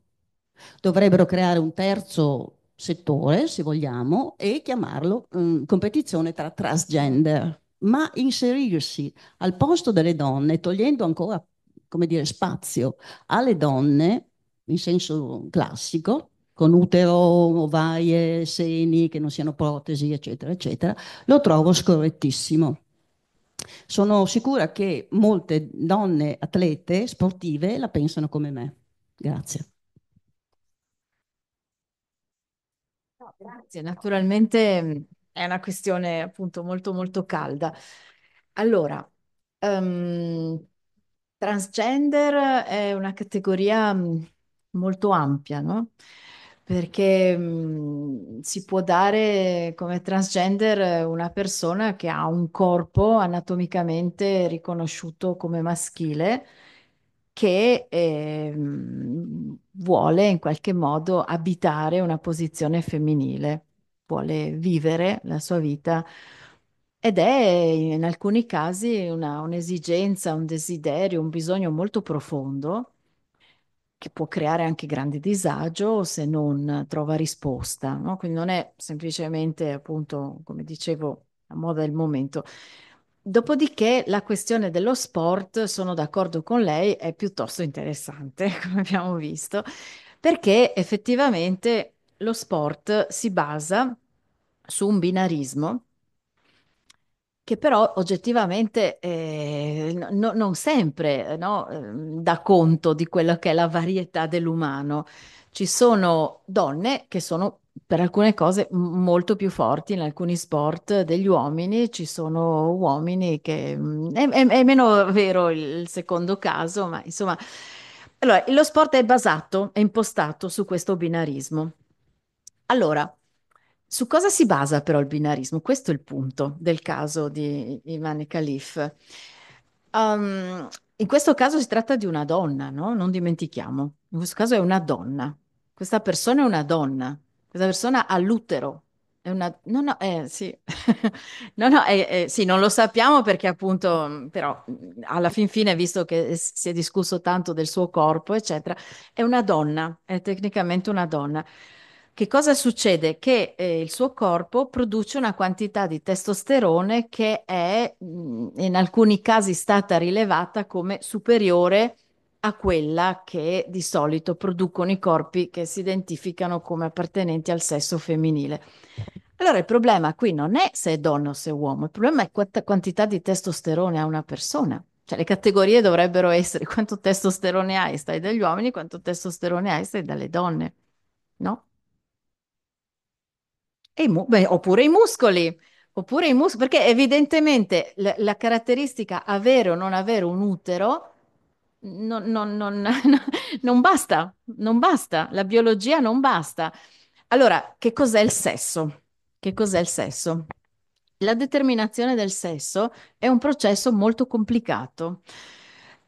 Dovrebbero creare un terzo settore, se vogliamo, e chiamarlo mh, mm, competizione tra transgender. Ma inserirsi al posto delle donne, togliendo ancora come dire, spazio alle donne in senso classico, con utero, ovaie, seni che non siano protesi, eccetera, eccetera, lo trovo scorrettissimo. Sono sicura che molte donne atlete sportive la pensano come me. Grazie. No, grazie, naturalmente mm, è una questione appunto molto molto calda. Allora, um, transgender è una categoria mm, molto ampia, no? perché mh, mhmm, si può dare come transgender una persona che ha un corpo anatomicamente riconosciuto come maschile, che eh, mh, vuole in qualche modo abitare una posizione femminile, vuole vivere la sua vita. Ed è in alcuni casi una, un'esigenza, un desiderio, un bisogno molto profondo che può creare anche grande disagio se non trova risposta, no? quindi non è semplicemente appunto, come dicevo, la moda del momento. Dopodiché la questione dello sport, sono d'accordo con lei, è piuttosto interessante, come abbiamo visto, perché effettivamente lo sport si basa su un binarismo che però oggettivamente eh, no, non sempre eh, no, ehm, dà conto di quella che è la varietà dell'umano. Ci sono donne che sono per alcune cose molto più forti in alcuni sport degli uomini, ci sono uomini che mm, è, è, è meno vero il secondo caso, ma insomma, allora, lo sport è basato, è impostato su questo binarismo. Allora, su cosa si basa però il binarismo? Questo è il punto del caso di Imane Khalif. Um, in questo caso si tratta di una donna, no? Non dimentichiamo. In questo caso è una donna. Questa persona è una donna. Questa persona ha l'utero. È una... No, no, eh, sì. no, no, eh, eh, sì, non lo sappiamo perché appunto, però alla fin fine, visto che si è discusso tanto del suo corpo, eccetera, è una donna, è tecnicamente una donna. Che cosa succede? Che eh, il suo corpo produce una quantità di testosterone che è mm, in alcuni casi stata rilevata come superiore a quella che di solito producono i corpi che si identificano come appartenenti al sesso femminile. Allora il problema qui non è se è donna o se è uomo, il problema è quanta quantità di testosterone ha una persona. Cioè le categorie dovrebbero essere quanto testosterone hai stai dagli uomini, quanto testosterone hai stai dalle donne, no? i beh, oppure i muscoli, oppure i muscoli, perché evidentemente l- la caratteristica avere o non avere un utero non, non- non- non basta, non basta, la biologia non basta. Allora, che cos'è il sesso? Che cos'è il sesso? La determinazione del sesso è un processo molto complicato.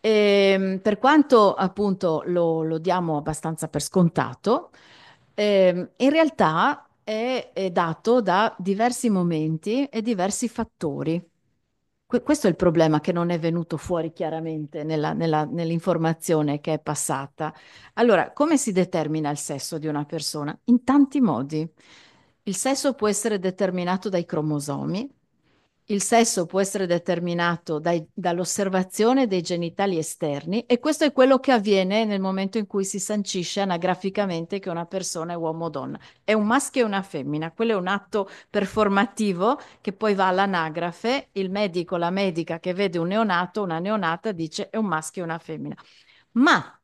Ehm, per quanto appunto lo, lo diamo abbastanza per scontato, ehm, in realtà è, è dato da diversi momenti e diversi fattori. Que- questo è il problema che non è venuto fuori chiaramente nella, nella, nell'informazione che è passata. Allora, come si determina il sesso di una persona? In tanti modi. Il sesso può essere determinato dai cromosomi, il sesso può essere determinato dai, dall'osservazione dei genitali esterni e questo è quello che avviene nel momento in cui si sancisce anagraficamente che una persona è uomo o donna. È un maschio e una femmina, quello è un atto performativo che poi va all'anagrafe, il medico, la medica che vede un neonato, una neonata dice è un maschio e una femmina. Ma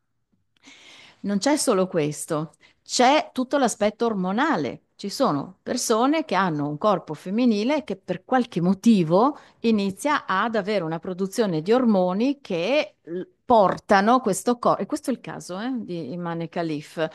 non c'è solo questo, c'è tutto l'aspetto ormonale ci sono persone che hanno un corpo femminile che per qualche motivo inizia ad avere una produzione di ormoni che portano questo corpo, e questo è il caso eh, di Imane Khalif,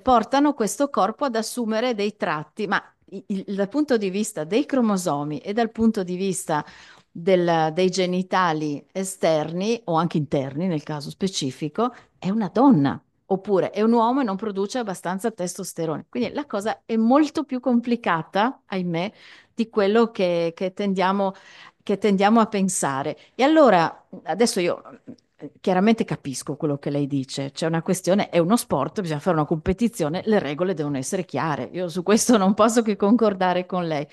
portano questo corpo ad assumere dei tratti, ma il, dal punto di vista dei cromosomi e dal punto di vista del, dei genitali esterni o anche interni nel caso specifico, è una donna. Oppure è un uomo e non produce abbastanza testosterone. Quindi la cosa è molto più complicata, ahimè, di quello che, che, tendiamo, che tendiamo a pensare. E allora, adesso io chiaramente capisco quello che lei dice, c'è una questione, è uno sport, bisogna fare una competizione, le regole devono essere chiare, io su questo non posso che concordare con lei.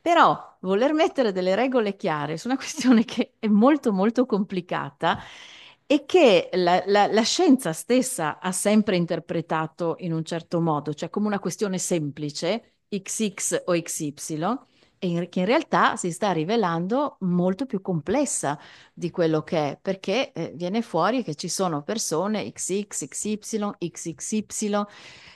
Però voler mettere delle regole chiare su una questione che è molto molto complicata e che la, la, la, scienza stessa ha sempre interpretato in un certo modo, cioè come una questione semplice, XX o XY, e in, che in realtà si sta rivelando molto più complessa di quello che è, perché eh, viene fuori che ci sono persone XX, XY, XXY,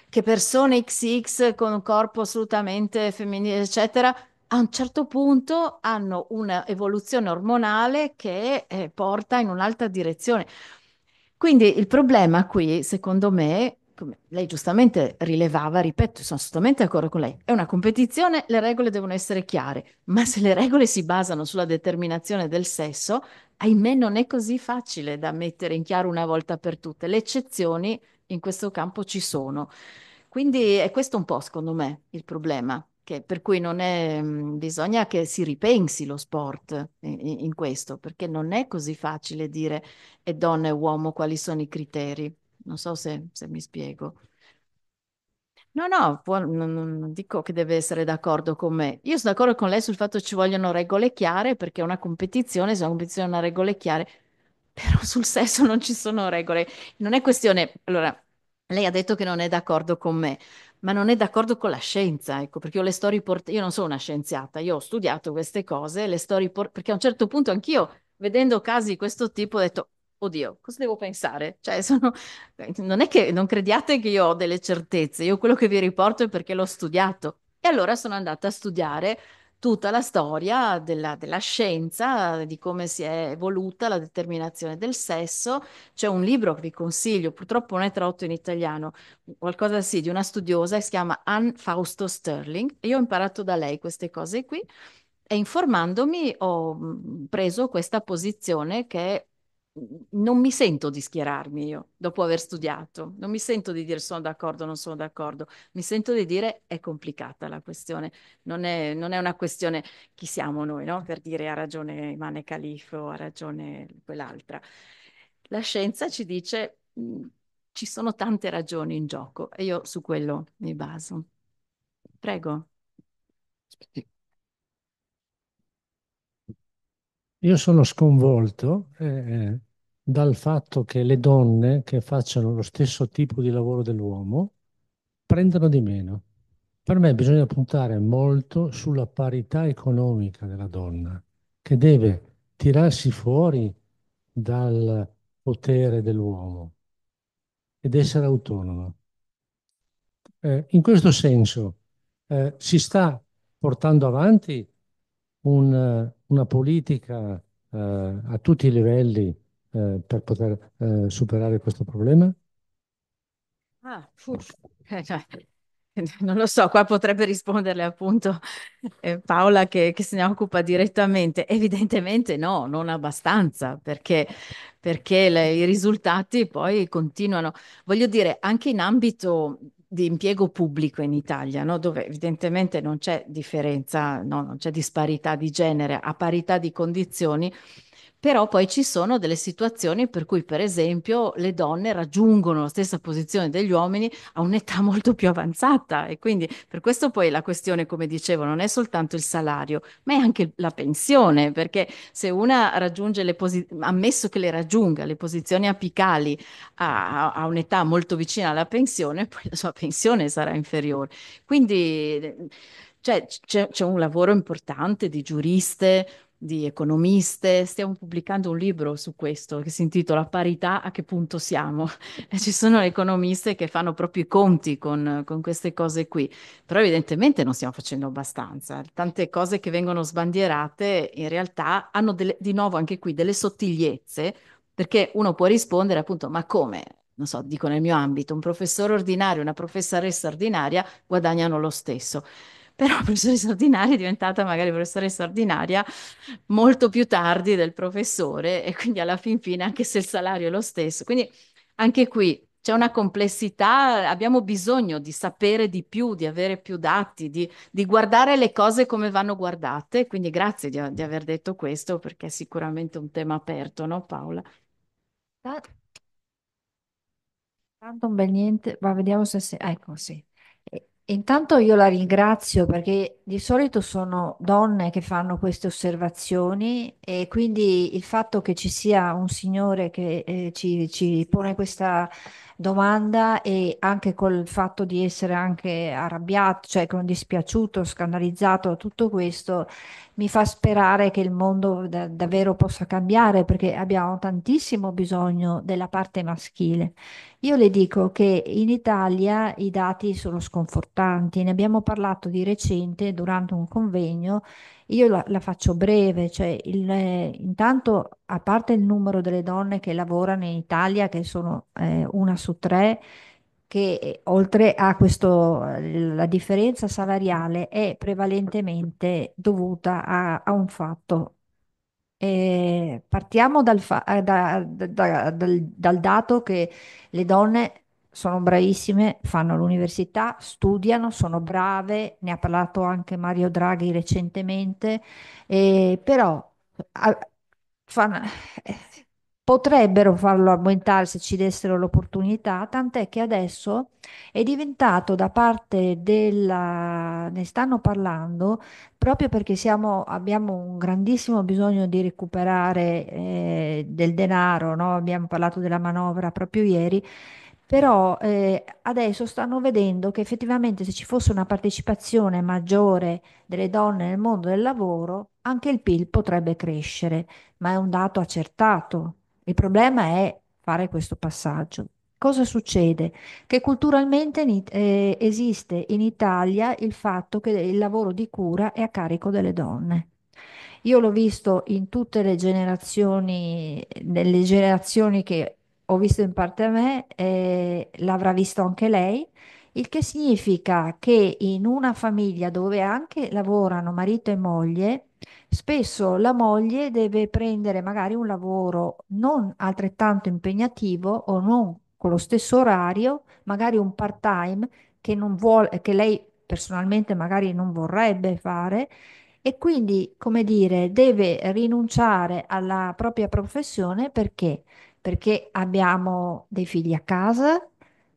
che persone XX con un corpo assolutamente femminile, eccetera, a un certo punto hanno un'evoluzione ormonale che eh, porta in un'altra direzione. Quindi il problema qui, secondo me, come lei giustamente rilevava, ripeto, sono assolutamente d'accordo con lei, è una competizione, le regole devono essere chiare, ma se le regole si basano sulla determinazione del sesso, ahimè non è così facile da mettere in chiaro una volta per tutte. Le eccezioni in questo campo ci sono. Quindi è questo un po', secondo me, il problema che, per cui è, mhmm, bisogna che si ripensi lo sport in, in, questo, perché non è così facile dire e donna e uomo quali sono i criteri. Non so se, se mi spiego. No, no, può, non, non, dico che deve essere d'accordo con me. Io sono d'accordo con lei sul fatto che ci vogliono regole chiare, perché è una competizione, se una competizione ha regole chiare, però sul sesso non ci sono regole. Non è questione... Allora, lei ha detto che non è d'accordo con me ma non è d'accordo con la scienza, ecco, perché io le sto riportando, io non sono una scienziata, io ho studiato queste cose, le sto riportando, perché a un certo punto anch'io, vedendo casi di questo tipo, ho detto, oddio, cosa devo pensare? Cioè, sono... non è che non crediate che io ho delle certezze, io quello che vi riporto è perché l'ho studiato. E allora sono andata a studiare tutta la storia della, della, scienza, di come si è evoluta la determinazione del sesso. C'è un libro che vi consiglio, purtroppo non è tradotto in italiano, qualcosa sì, di una studiosa che si chiama Ann Fausto Sterling. Io ho imparato da lei queste cose qui e informandomi ho preso questa posizione che è non mi sento di schierarmi io dopo aver studiato, non mi sento di dire sono d'accordo, non sono d'accordo, mi sento di dire è complicata la questione, non è, non è una questione chi siamo noi, no? per dire ha ragione Imane Califo, ha ragione quell'altra. La scienza ci dice mm, ci sono tante ragioni in gioco e io su quello mi baso. Prego. Aspetti. Io sono sconvolto. Eh, eh dal fatto che le donne che facciano lo stesso tipo di lavoro dell'uomo prendano di meno. Per me bisogna puntare molto sulla parità economica della donna, che deve tirarsi fuori dal potere dell'uomo ed essere autonoma. Eh, in questo senso eh, si sta portando avanti un, una politica eh, a tutti i livelli eh, per poter eh, superare questo problema? Ah, eh, cioè, non lo so, qua potrebbe risponderle appunto eh, Paola che, che, se ne occupa direttamente. Evidentemente no, non abbastanza, perché, perché le, i risultati poi continuano. Voglio dire, anche in ambito di impiego pubblico in Italia, no? dove evidentemente non c'è differenza, no? non c'è disparità di genere, a parità di condizioni però poi ci sono delle situazioni per cui, per esempio, le donne raggiungono la stessa posizione degli uomini a un'età molto più avanzata e quindi per questo poi la questione, come dicevo, non è soltanto il salario, ma è anche la pensione, perché se una raggiunge le posizioni, ammesso che le raggiunga le posizioni apicali a, a un'età molto vicina alla pensione, poi la sua pensione sarà inferiore. Quindi cioè, c'è, c'è un lavoro importante di giuriste, di economiste, stiamo pubblicando un libro su questo che si intitola Parità a che punto siamo. E ci sono economiste che fanno proprio i conti con, con queste cose qui, però evidentemente non stiamo facendo abbastanza. Tante cose che vengono sbandierate in realtà hanno delle, di nuovo anche qui delle sottigliezze, perché uno può rispondere appunto ma come? non so, dico nel mio ambito, un professore ordinario e una professoressa ordinaria guadagnano lo stesso però professoressa ordinaria è diventata magari professoressa ordinaria molto più tardi del professore e quindi alla fin fine anche se il salario è lo stesso. Quindi anche qui c'è una complessità, abbiamo bisogno di sapere di più, di avere più dati, di, di guardare le cose come vanno guardate. Quindi grazie di, di, aver detto questo perché è sicuramente un tema aperto, no Paola? Tanto un bel niente, ma vediamo se... se... Ecco, sì. Intanto io la ringrazio perché di solito sono donne che fanno queste osservazioni e quindi il fatto che ci sia un signore che eh, ci, ci, pone questa domanda e anche col fatto di essere anche arrabbiato, cioè con dispiaciuto, scandalizzato, tutto questo mi fa sperare che il mondo da- davvero possa cambiare perché abbiamo tantissimo bisogno della parte maschile io le dico che in Italia i dati sono sconfortanti, ne abbiamo parlato di recente durante un convegno, io la, la faccio breve, cioè il, eh, intanto a parte il numero delle donne che lavorano in Italia, che sono eh, una su tre, che eh, oltre a questo eh, la differenza salariale è prevalentemente dovuta a, a un fatto partiamo dal, fa- eh, da, da, dal, dal dato che le donne sono bravissime, fanno l'università, studiano, sono brave, ne ha parlato anche Mario Draghi recentemente, eh, però a, fanno, eh, potrebbero farlo aumentare se ci dessero l'opportunità, tant'è che adesso è diventato da parte della... ne stanno parlando proprio perché siamo, abbiamo un grandissimo bisogno di recuperare eh, del denaro, no? abbiamo parlato della manovra proprio ieri, però eh, adesso stanno vedendo che effettivamente se ci fosse una partecipazione maggiore delle donne nel mondo del lavoro, anche il PIL potrebbe crescere, ma è un dato accertato. Il problema è fare questo passaggio. Cosa succede? Che culturalmente in, eh, esiste in Italia il fatto che il lavoro di cura è a carico delle donne. Io l'ho visto in tutte le generazioni, nelle generazioni che ho visto in parte a me, eh, l'avrà visto anche lei, il che significa che in una famiglia dove anche lavorano marito e moglie, spesso la moglie deve prendere magari un lavoro non altrettanto impegnativo o non con lo stesso orario, magari un part-time che, non vuole, che lei personalmente magari non vorrebbe fare e quindi, come dire, deve rinunciare alla propria professione perché? Perché abbiamo dei figli a casa,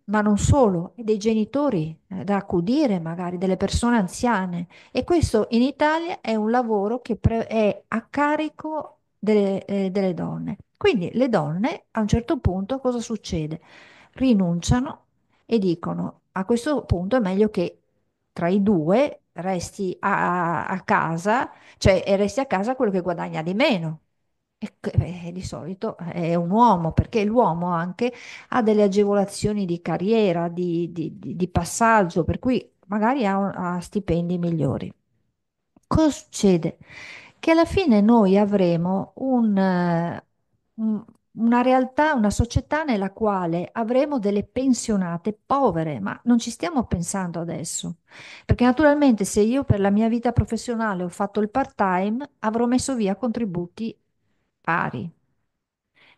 ma non solo, dei genitori eh, da accudire, magari delle persone anziane. E questo in Italia è un lavoro che pre- è a carico delle, eh, delle donne. Quindi le donne a un certo punto cosa succede? Rinunciano e dicono a questo punto è meglio che tra i due resti a, a, casa, cioè resti a casa quello che guadagna di meno, e eh, di solito eh, è un uomo, perché l'uomo anche ha delle agevolazioni di carriera, di, di, di passaggio, per cui magari ha, ha stipendi migliori. Cosa succede? Che alla fine noi avremo un una realtà, una società nella quale avremo delle pensionate povere, ma non ci stiamo pensando adesso. Perché naturalmente se io per la mia vita professionale ho fatto il part-time, avrò messo via contributi pari.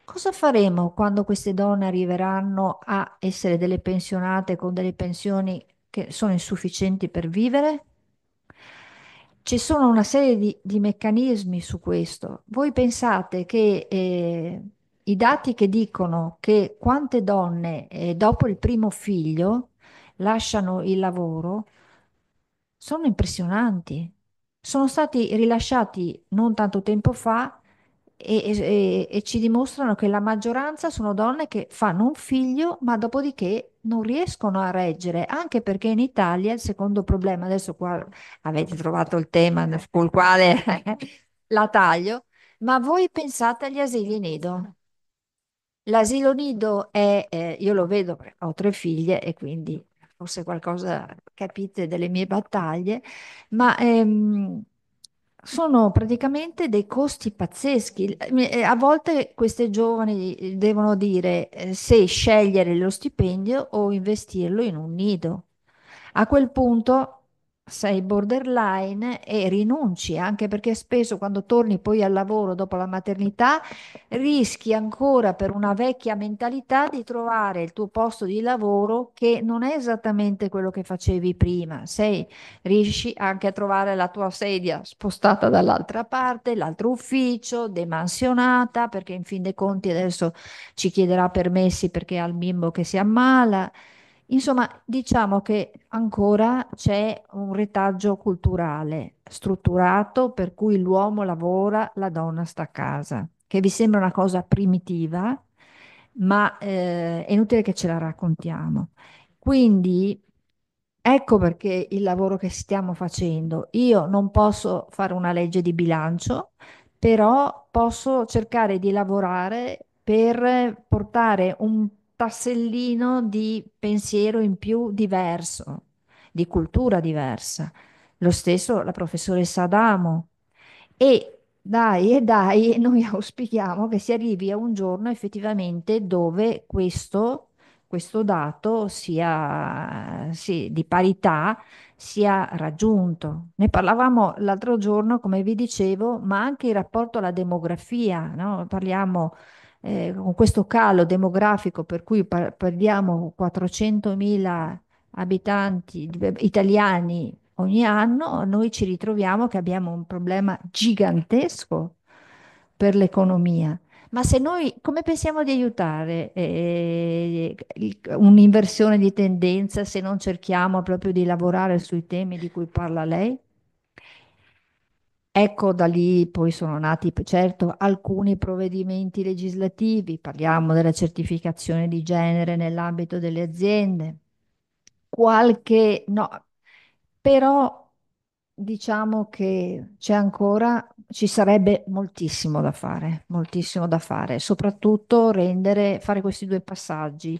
Cosa faremo quando queste donne arriveranno a essere delle pensionate con delle pensioni che sono insufficienti per vivere? Ci sono una serie di, di meccanismi su questo. Voi pensate che eh, i dati che dicono che quante donne eh, dopo il primo figlio lasciano il lavoro sono impressionanti. Sono stati rilasciati non tanto tempo fa e, e, e, ci dimostrano che la maggioranza sono donne che fanno un figlio, ma dopodiché non riescono a reggere, anche perché in Italia il secondo problema, adesso qua avete trovato il tema col quale la taglio, ma voi pensate agli asili nido. L'asilo nido è, eh, io lo vedo, ho tre figlie e quindi forse qualcosa capite delle mie battaglie, ma ehm, sono praticamente dei costi pazzeschi. Eh, a volte queste giovani devono dire eh, se scegliere lo stipendio o investirlo in un nido. A quel punto sei borderline e rinunci, anche perché spesso quando torni poi al lavoro dopo la maternità rischi ancora per una vecchia mentalità di trovare il tuo posto di lavoro che non è esattamente quello che facevi prima. Sei, riesci anche a trovare la tua sedia spostata dall'altra parte, l'altro ufficio, demansionata, perché in fin dei conti adesso ci chiederà permessi perché ha il bimbo che si ammala. Insomma, diciamo che ancora c'è un retaggio culturale strutturato per cui l'uomo lavora, la donna sta a casa, che vi sembra una cosa primitiva, ma eh, è inutile che ce la raccontiamo. Quindi ecco perché il lavoro che stiamo facendo, io non posso fare una legge di bilancio, però posso cercare di lavorare per portare un tassellino di pensiero in più diverso, di cultura diversa. Lo stesso la professoressa Adamo. E dai e dai, noi auspichiamo che si arrivi a un giorno effettivamente dove questo, questo dato sia sì, di parità sia raggiunto. Ne parlavamo l'altro giorno, come vi dicevo, ma anche in rapporto alla demografia, no? parliamo eh, con questo calo demografico per cui par- perdiamo 400.000 abitanti italiani ogni anno, noi ci ritroviamo che abbiamo un problema gigantesco per l'economia. Ma se noi come pensiamo di aiutare eh, un'inversione di tendenza se non cerchiamo proprio di lavorare sui temi di cui parla lei? Ecco, da lì poi sono nati, certo, alcuni provvedimenti legislativi, parliamo della certificazione di genere nell'ambito delle aziende, qualche, no, però diciamo che c'è ancora, ci sarebbe moltissimo da fare, moltissimo da fare, soprattutto rendere, fare questi due passaggi,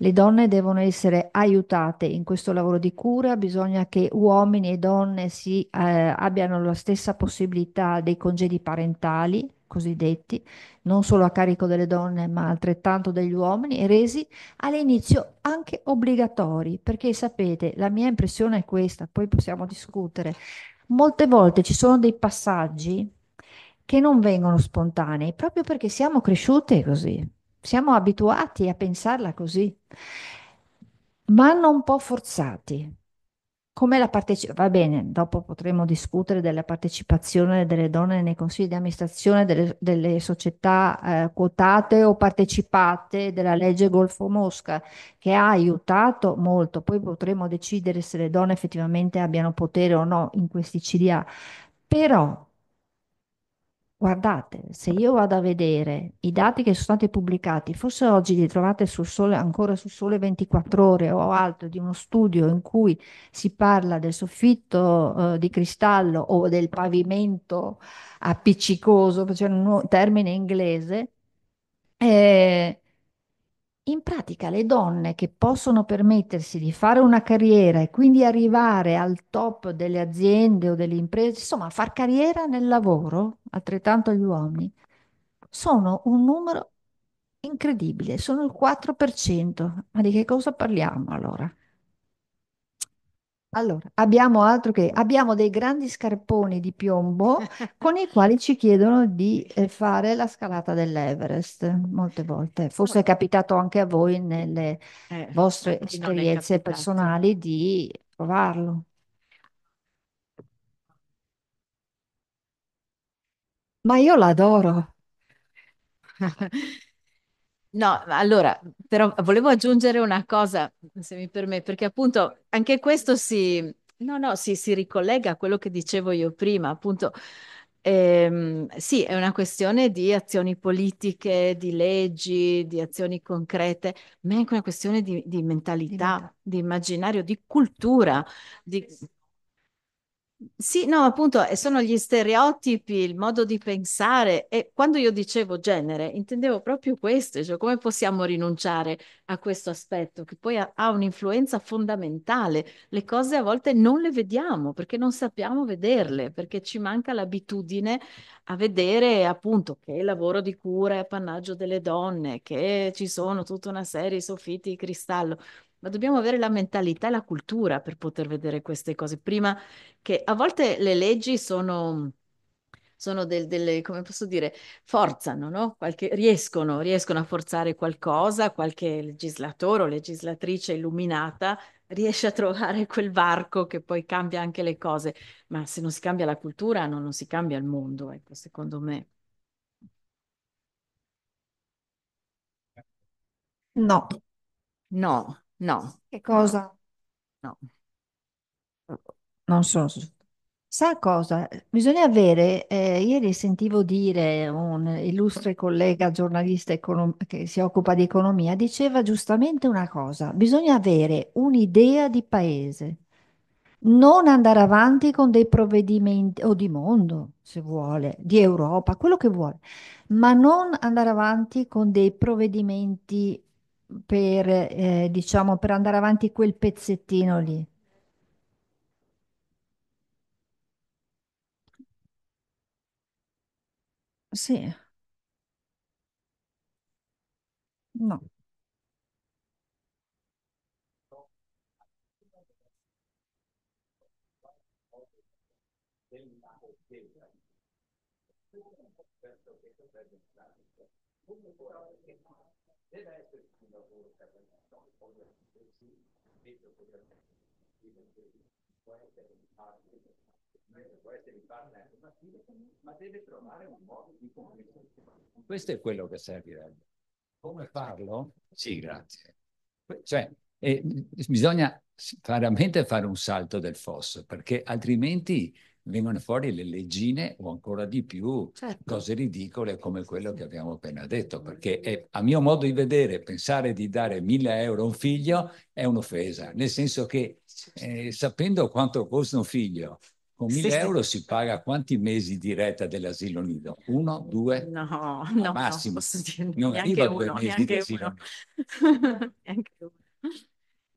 le donne devono essere aiutate in questo lavoro di cura, bisogna che uomini e donne si, eh, abbiano la stessa possibilità dei congedi parentali, cosiddetti, non solo a carico delle donne, ma altrettanto degli uomini, e resi all'inizio anche obbligatori, perché sapete, la mia impressione è questa, poi possiamo discutere. Molte volte ci sono dei passaggi che non vengono spontanei, proprio perché siamo cresciute così. Siamo abituati a pensarla così, ma non un po' forzati. Come la partecipazione, va bene, dopo potremo discutere della partecipazione delle donne nei consigli di amministrazione delle, delle società eh, quotate o partecipate della legge Golfo-Mosca, che ha aiutato molto. Poi potremo decidere se le donne effettivamente abbiano potere o no in questi CDA. Però Guardate, se io vado a vedere i dati che sono stati pubblicati, forse oggi li trovate sul sole, ancora sul sole 24 ore o altro, di uno studio in cui si parla del soffitto eh, di cristallo o del pavimento appiccicoso, cioè un termine inglese, eh, in pratica le donne che possono permettersi di fare una carriera e quindi arrivare al top delle aziende o delle imprese, insomma, far carriera nel lavoro, altrettanto gli uomini, sono un numero incredibile, sono il 4%. Ma di che cosa parliamo allora? Allora, abbiamo altro che abbiamo dei grandi scarponi di piombo con i quali ci chiedono di eh, fare la scalata dell'Everest molte volte. Forse è capitato anche a voi nelle eh, vostre infatti non è esperienze capitato. personali di provarlo. Ma io l'adoro. No, allora, però volevo aggiungere una cosa, se mi permette, perché appunto anche questo si, no, no, si, si ricollega a quello che dicevo io prima, appunto. Ehm, sì, è una questione di azioni politiche, di leggi, di azioni concrete, ma è anche una questione di, di mentalità, di immaginario, di cultura, di, sì, no, appunto, sono gli stereotipi, il modo di pensare e quando io dicevo genere intendevo proprio questo, cioè come possiamo rinunciare a questo aspetto che poi ha, ha un'influenza fondamentale. Le cose a volte non le vediamo perché non sappiamo vederle, perché ci manca l'abitudine a vedere appunto che il lavoro di cura è appannaggio delle donne, che ci sono tutta una serie di soffitti di cristallo ma dobbiamo avere la mentalità e la cultura per poter vedere queste cose. Prima che a volte le leggi sono, sono del, delle, come posso dire, forzano, no? Qualche, riescono, riescono a forzare qualcosa, qualche legislatore o legislatrice illuminata riesce a trovare quel varco che poi cambia anche le cose, ma se non si cambia la cultura no, non si cambia il mondo, ecco, secondo me. No. No, No. Che cosa? No. Non sono. soddisfatta. Sa cosa? Bisogna avere, eh, ieri sentivo dire un illustre collega giornalista che si occupa di economia, diceva giustamente una cosa, bisogna avere un'idea di paese, non andare avanti con dei provvedimenti o di mondo, se vuole, di Europa, quello che vuole, ma non andare avanti con dei provvedimenti per, eh, diciamo, per andare avanti quel pezzettino lì. Sì, no. Deve può essere ma deve trovare un modo di convincere. Questo è quello che servirebbe. Come farlo? Sì, grazie. Cioè, eh, bisogna veramente fare un salto del fosso, perché altrimenti vengono fuori le leggine o ancora di più certo. cose ridicole come quello che abbiamo appena detto, perché è, mm. a mio modo di vedere pensare di dare 1000 euro a un figlio è un'offesa, nel senso che eh, sapendo quanto costa un figlio, con 1000 sì, euro sì. si paga quanti mesi di retta dell'asilo nido? Uno, due? No, no, massimo. No, non arriva a due mesi di asilo nido. neanche uno.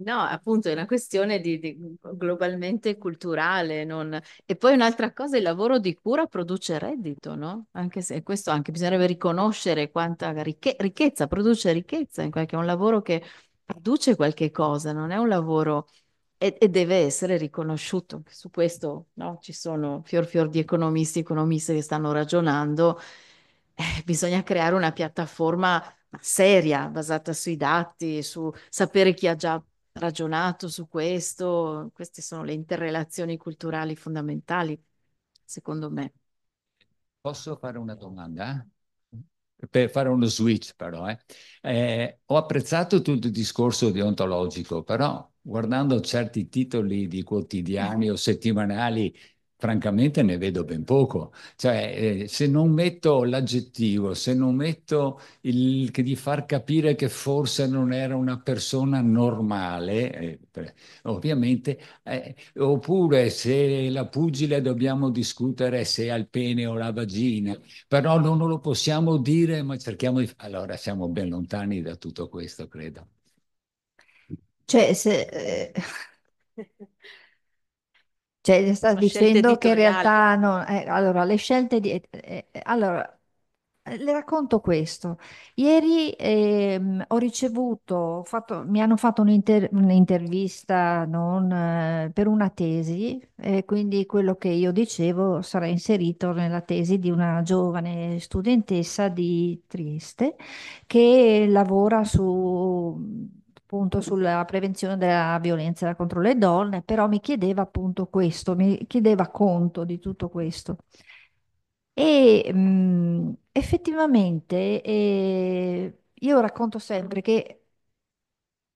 No, appunto, è una questione di, di- globalmente culturale. non- E poi un'altra cosa, il lavoro di cura produce reddito, no? Anche se questo anche bisognerebbe riconoscere quanta ricche- ricchezza, produce ricchezza, in qualche, è un lavoro che produce qualche cosa, non è un lavoro e, e deve essere riconosciuto. Su questo, no? Ci sono fior fior di economisti e economiste che stanno ragionando. Eh, bisogna creare una piattaforma seria, basata sui dati, su sapere chi ha già ragionato su questo, queste sono le interrelazioni culturali fondamentali, secondo me. Posso fare una domanda? Per fare uno switch però, eh. Eh, ho apprezzato tutto il discorso deontologico, però guardando certi titoli di quotidiani o settimanali francamente ne vedo ben poco. Cioè, eh, se non metto l'aggettivo, se non metto il, di far capire che forse non era una persona normale, eh, ovviamente, eh, oppure se la pugile dobbiamo discutere se ha il pene o la vagina, però non lo possiamo dire, ma cerchiamo di... Allora siamo ben lontani da tutto questo, credo. Cioè, se... Eh, Cioè, sta scelte dicendo che in editoriali. realtà no, eh, allora, le scelte di... eh, eh, allora, eh, le racconto questo. Ieri ehm, ho ricevuto, ho fatto- mi hanno fatto un'inter- un'intervista non, eh, per una tesi, e quindi quello che io dicevo sarà inserito nella tesi di una giovane studentessa di Trieste che lavora su appunto sulla prevenzione della violenza contro le donne, però mi chiedeva appunto questo, mi chiedeva conto di tutto questo. E mh, mm, effettivamente eh, io racconto sempre che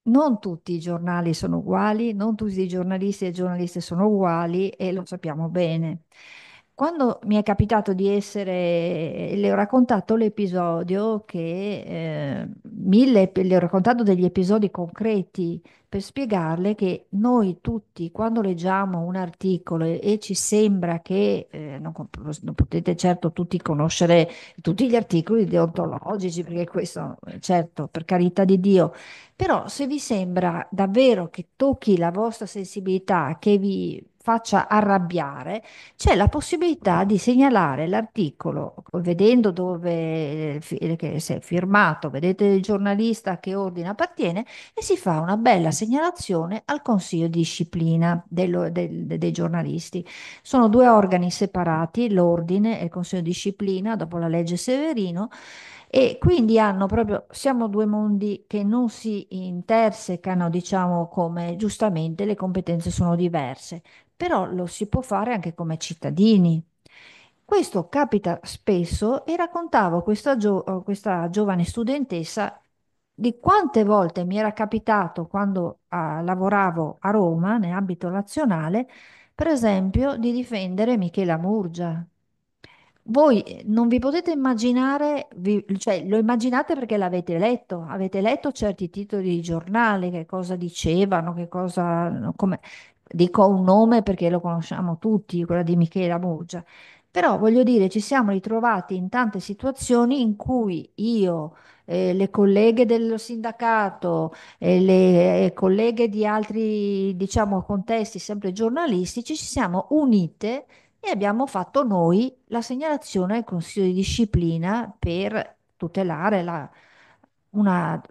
non tutti i giornali sono uguali, non tutti i giornalisti e giornaliste sono uguali e lo sappiamo bene. Quando mi è capitato di essere, le ho raccontato l'episodio che, eh, mille, le ho raccontato degli episodi concreti per spiegarle che noi tutti, quando leggiamo un articolo e, e ci sembra che, eh, non, non, potete certo tutti conoscere tutti gli articoli deontologici, perché questo, certo, per carità di Dio, però se vi sembra davvero che tocchi la vostra sensibilità, che vi faccia arrabbiare, c'è la possibilità di segnalare l'articolo, vedendo dove eh, eh, che si è firmato, vedete il giornalista a che ordine appartiene e si fa una bella segnalazione al Consiglio di disciplina dello, del, dei giornalisti. Sono due organi separati, l'ordine e il Consiglio di disciplina dopo la legge Severino e quindi hanno proprio, siamo due mondi che non si intersecano, diciamo come giustamente le competenze sono diverse, però lo si può fare anche come cittadini. Questo capita spesso e raccontavo a questa, gio- eh, questa giovane studentessa di quante volte mi era capitato quando uh, lavoravo a Roma, in ambito nazionale, per esempio, di difendere Michela Murgia, voi eh, non vi potete immaginare, vi, cioè lo immaginate perché l'avete letto, avete letto certi titoli di giornale, che cosa dicevano, che cosa, come, dico un nome perché lo conosciamo tutti, quella di Michela Murgia, però voglio dire, ci siamo ritrovati in tante situazioni in cui io, eh, le colleghe del sindacato, eh, le eh, colleghe di altri, diciamo, contesti sempre giornalistici, ci siamo unite e abbiamo fatto noi la segnalazione al Consiglio di disciplina per tutelare la, una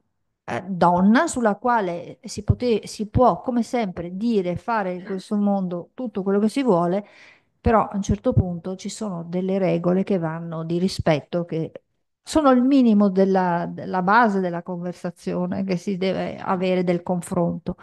eh, donna sulla quale si, pote, si può, come sempre, dire, e fare in questo mondo tutto quello che si vuole, però a un certo punto ci sono delle regole che vanno di rispetto, che sono il minimo della, della base della conversazione che si deve avere del confronto.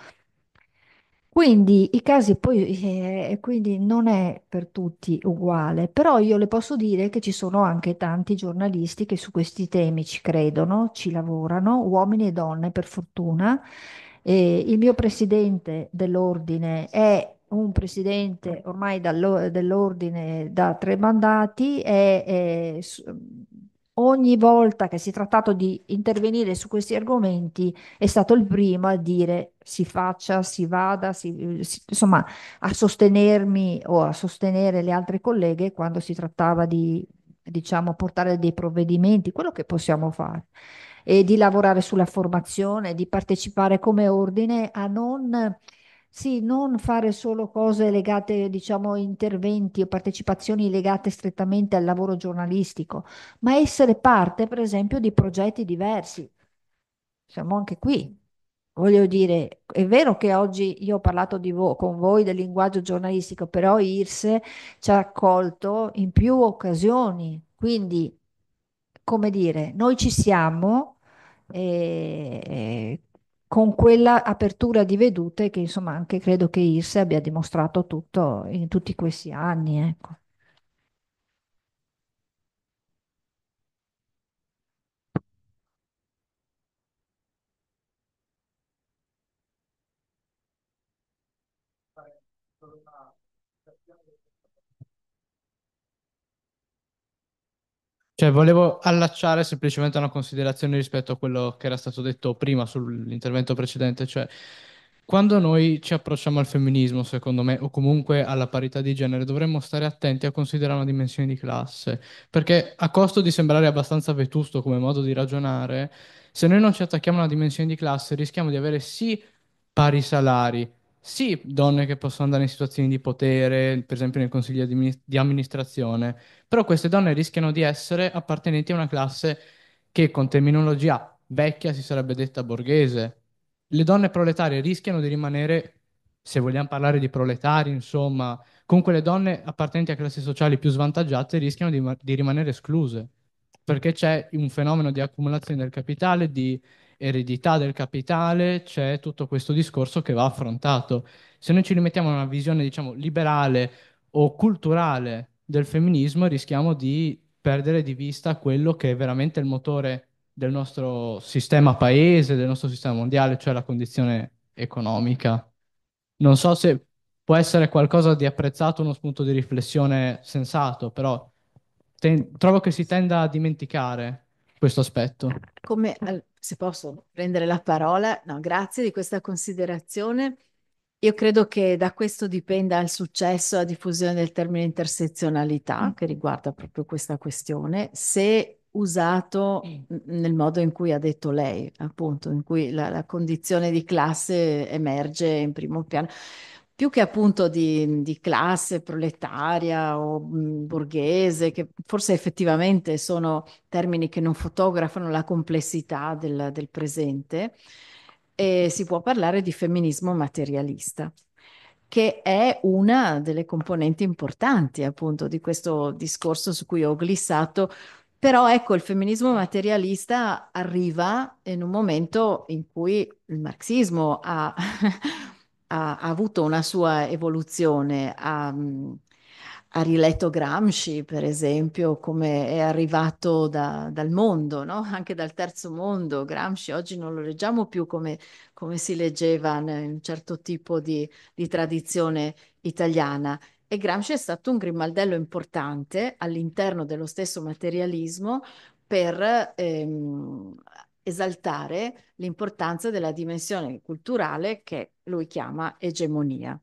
Quindi i casi poi, eh, quindi non è per tutti uguale, però io le posso dire che ci sono anche tanti giornalisti che su questi temi ci credono, ci lavorano, uomini e donne per fortuna. Eh, il mio presidente dell'ordine è un presidente ormai dell'ordine da tre mandati, è, è, ogni volta che si è trattato di intervenire su questi argomenti è stato il primo a dire si faccia, si vada, si, si, insomma a sostenermi o a sostenere le altre colleghe quando si trattava di diciamo portare dei provvedimenti, quello che possiamo fare e di lavorare sulla formazione, di partecipare come ordine a non sì, non fare solo cose legate, diciamo, interventi o partecipazioni legate strettamente al lavoro giornalistico, ma essere parte, per esempio, di progetti diversi. Siamo anche qui. Voglio dire, è vero che oggi io ho parlato vo con voi del linguaggio giornalistico, però IRSE ci ha accolto in più occasioni. Quindi, come dire, noi ci siamo. E, eh, e con quella apertura di vedute che insomma anche credo che Irse abbia dimostrato tutto in tutti questi anni. Ecco. Cioè, volevo allacciare semplicemente una considerazione rispetto a quello che era stato detto prima sull'intervento precedente, cioè quando noi ci approcciamo al femminismo, secondo me, o comunque alla parità di genere, dovremmo stare attenti a considerare una dimensione di classe, perché a costo di sembrare abbastanza vetusto come modo di ragionare, se noi non ci attacchiamo a una dimensione di classe, rischiamo di avere sì pari salari, sì, donne che possono andare in situazioni di potere, per esempio nel consiglio di, amministrazione, però queste donne rischiano di essere appartenenti a una classe che con terminologia vecchia si sarebbe detta borghese. Le donne proletarie rischiano di rimanere, se vogliamo parlare di proletari, insomma, comunque le donne appartenenti a classi sociali più svantaggiate rischiano di, di rimanere escluse, perché c'è un fenomeno di accumulazione del capitale, di eredità del capitale, c'è tutto questo discorso che va affrontato. Se noi ci rimettiamo a una visione, diciamo, liberale o culturale del femminismo, rischiamo di perdere di vista quello che è veramente il motore del nostro sistema paese, del nostro sistema mondiale, cioè la condizione economica. Non so se può essere qualcosa di apprezzato, uno spunto di riflessione sensato, però ten- trovo che si tenda a dimenticare questo aspetto. Come, se posso prendere la parola, no, grazie di questa considerazione. Io credo che da questo dipenda il successo e la diffusione del termine intersezionalità, mm. che riguarda proprio questa questione, se usato mm. nel modo in cui ha detto lei, appunto, in cui la, la condizione di classe emerge in primo piano più che appunto di, di classe proletaria o mh, borghese, che forse effettivamente sono termini che non fotografano la complessità del, del presente, e si può parlare di femminismo materialista che è una delle componenti importanti appunto di questo discorso su cui ho glissato. Però ecco, il femminismo materialista arriva in un momento in cui il marxismo ha ha, ha avuto una sua evoluzione, ha, ha riletto Gramsci, per esempio, come è arrivato da, dal mondo, no? anche dal terzo mondo. Gramsci oggi non lo leggiamo più come, come si leggeva in un certo tipo di, di, tradizione italiana. E Gramsci è stato un grimaldello importante all'interno dello stesso materialismo per ehm, esaltare l'importanza della dimensione culturale che lui chiama egemonia.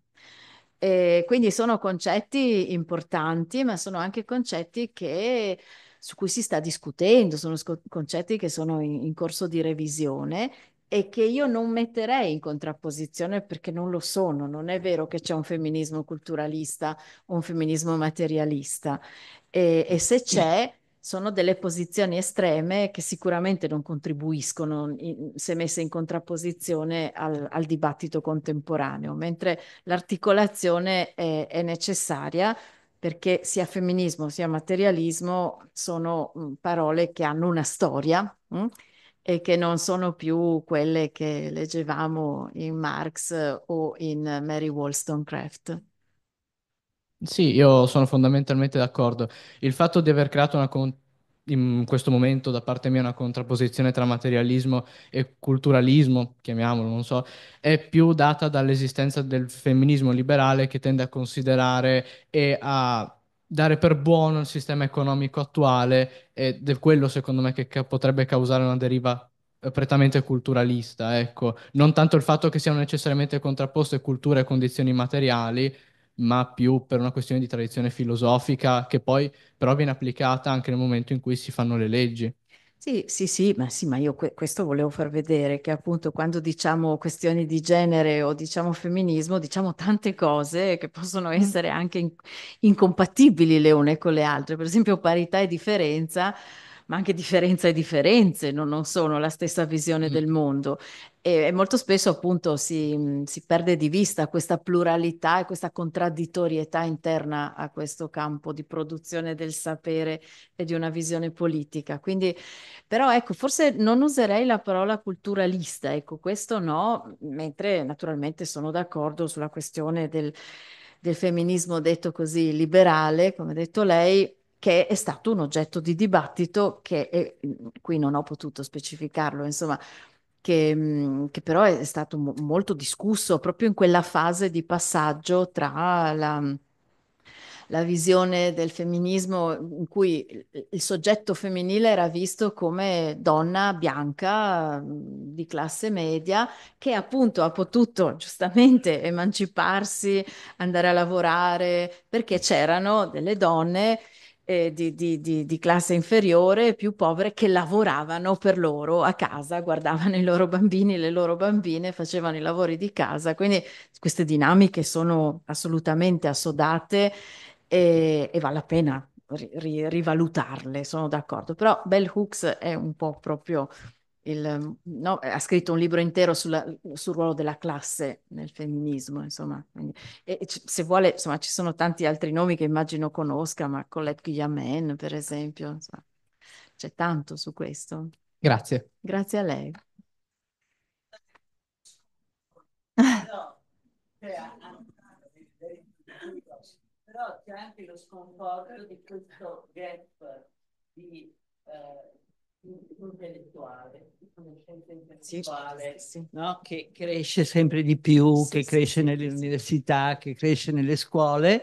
E quindi sono concetti importanti, ma sono anche concetti che, su cui si sta discutendo, sono sc- concetti che sono in, in corso di revisione e che io non metterei in contrapposizione perché non lo sono, non è vero che c'è un femminismo culturalista, o un femminismo materialista e, e se c'è sono delle posizioni estreme che sicuramente non contribuiscono, in, se messe in contrapposizione, al, al dibattito contemporaneo, mentre l'articolazione è, è, necessaria perché sia femminismo sia materialismo sono mm, parole che hanno una storia mh, mm, e che non sono più quelle che leggevamo in Marx o in Mary Wollstonecraft. Sì, io sono fondamentalmente d'accordo. Il fatto di aver creato una in questo momento da parte mia una contrapposizione tra materialismo e culturalismo, chiamiamolo, non so, è più data dall'esistenza del femminismo liberale che tende a considerare e a dare per buono il sistema economico attuale ed è quello secondo me che ca- potrebbe causare una deriva eh, prettamente culturalista, ecco, non tanto il fatto che siano necessariamente contrapposte culture e condizioni materiali ma più per una questione di tradizione filosofica che poi però viene applicata anche nel momento in cui si fanno le leggi. Sì, sì, sì, ma sì, ma io que- questo volevo far vedere che appunto quando diciamo questioni di genere o diciamo femminismo, diciamo tante cose che possono mm. essere anche in- incompatibili le une con le altre, per esempio parità e differenza ma anche differenza e differenze, no? non sono la stessa visione mm. del mondo. E, e, molto spesso appunto si, si, perde di vista questa pluralità e questa contraddittorietà interna a questo campo di produzione del sapere e di una visione politica. Quindi, però ecco, forse non userei la parola culturalista, ecco, questo no, mentre naturalmente sono d'accordo sulla questione del del femminismo detto così liberale, come ha detto lei, che è stato un oggetto di dibattito che è, qui non ho potuto specificarlo, insomma, che, che però è stato mo- molto discusso proprio in quella fase di passaggio tra la, la visione del femminismo in cui il soggetto femminile era visto come donna bianca di classe media che appunto ha potuto giustamente emanciparsi, andare a lavorare perché c'erano delle donne eh, di, di, di, di, classe inferiore, più povere, che lavoravano per loro a casa, guardavano i loro bambini, le loro bambine, facevano i lavori di casa. Quindi queste dinamiche sono assolutamente assodate e, e vale la pena ri, ri, rivalutarle, sono d'accordo. Però Bell Hooks è un po' proprio il, no, eh, ha scritto un libro intero sulla, sul ruolo della classe nel femminismo, insomma. E, e se vuole, insomma, ci sono tanti altri nomi che immagino conosca, ma Colette Guillamène, per esempio, insomma, c'è tanto su questo. Grazie. Grazie a lei. No, però c'è anche lo sconforto di questo gap di... Eh, intellettuale, conoscenza intellettuale, sì, no? che cresce sempre di più, sì, che cresce nelle università, che cresce nelle scuole,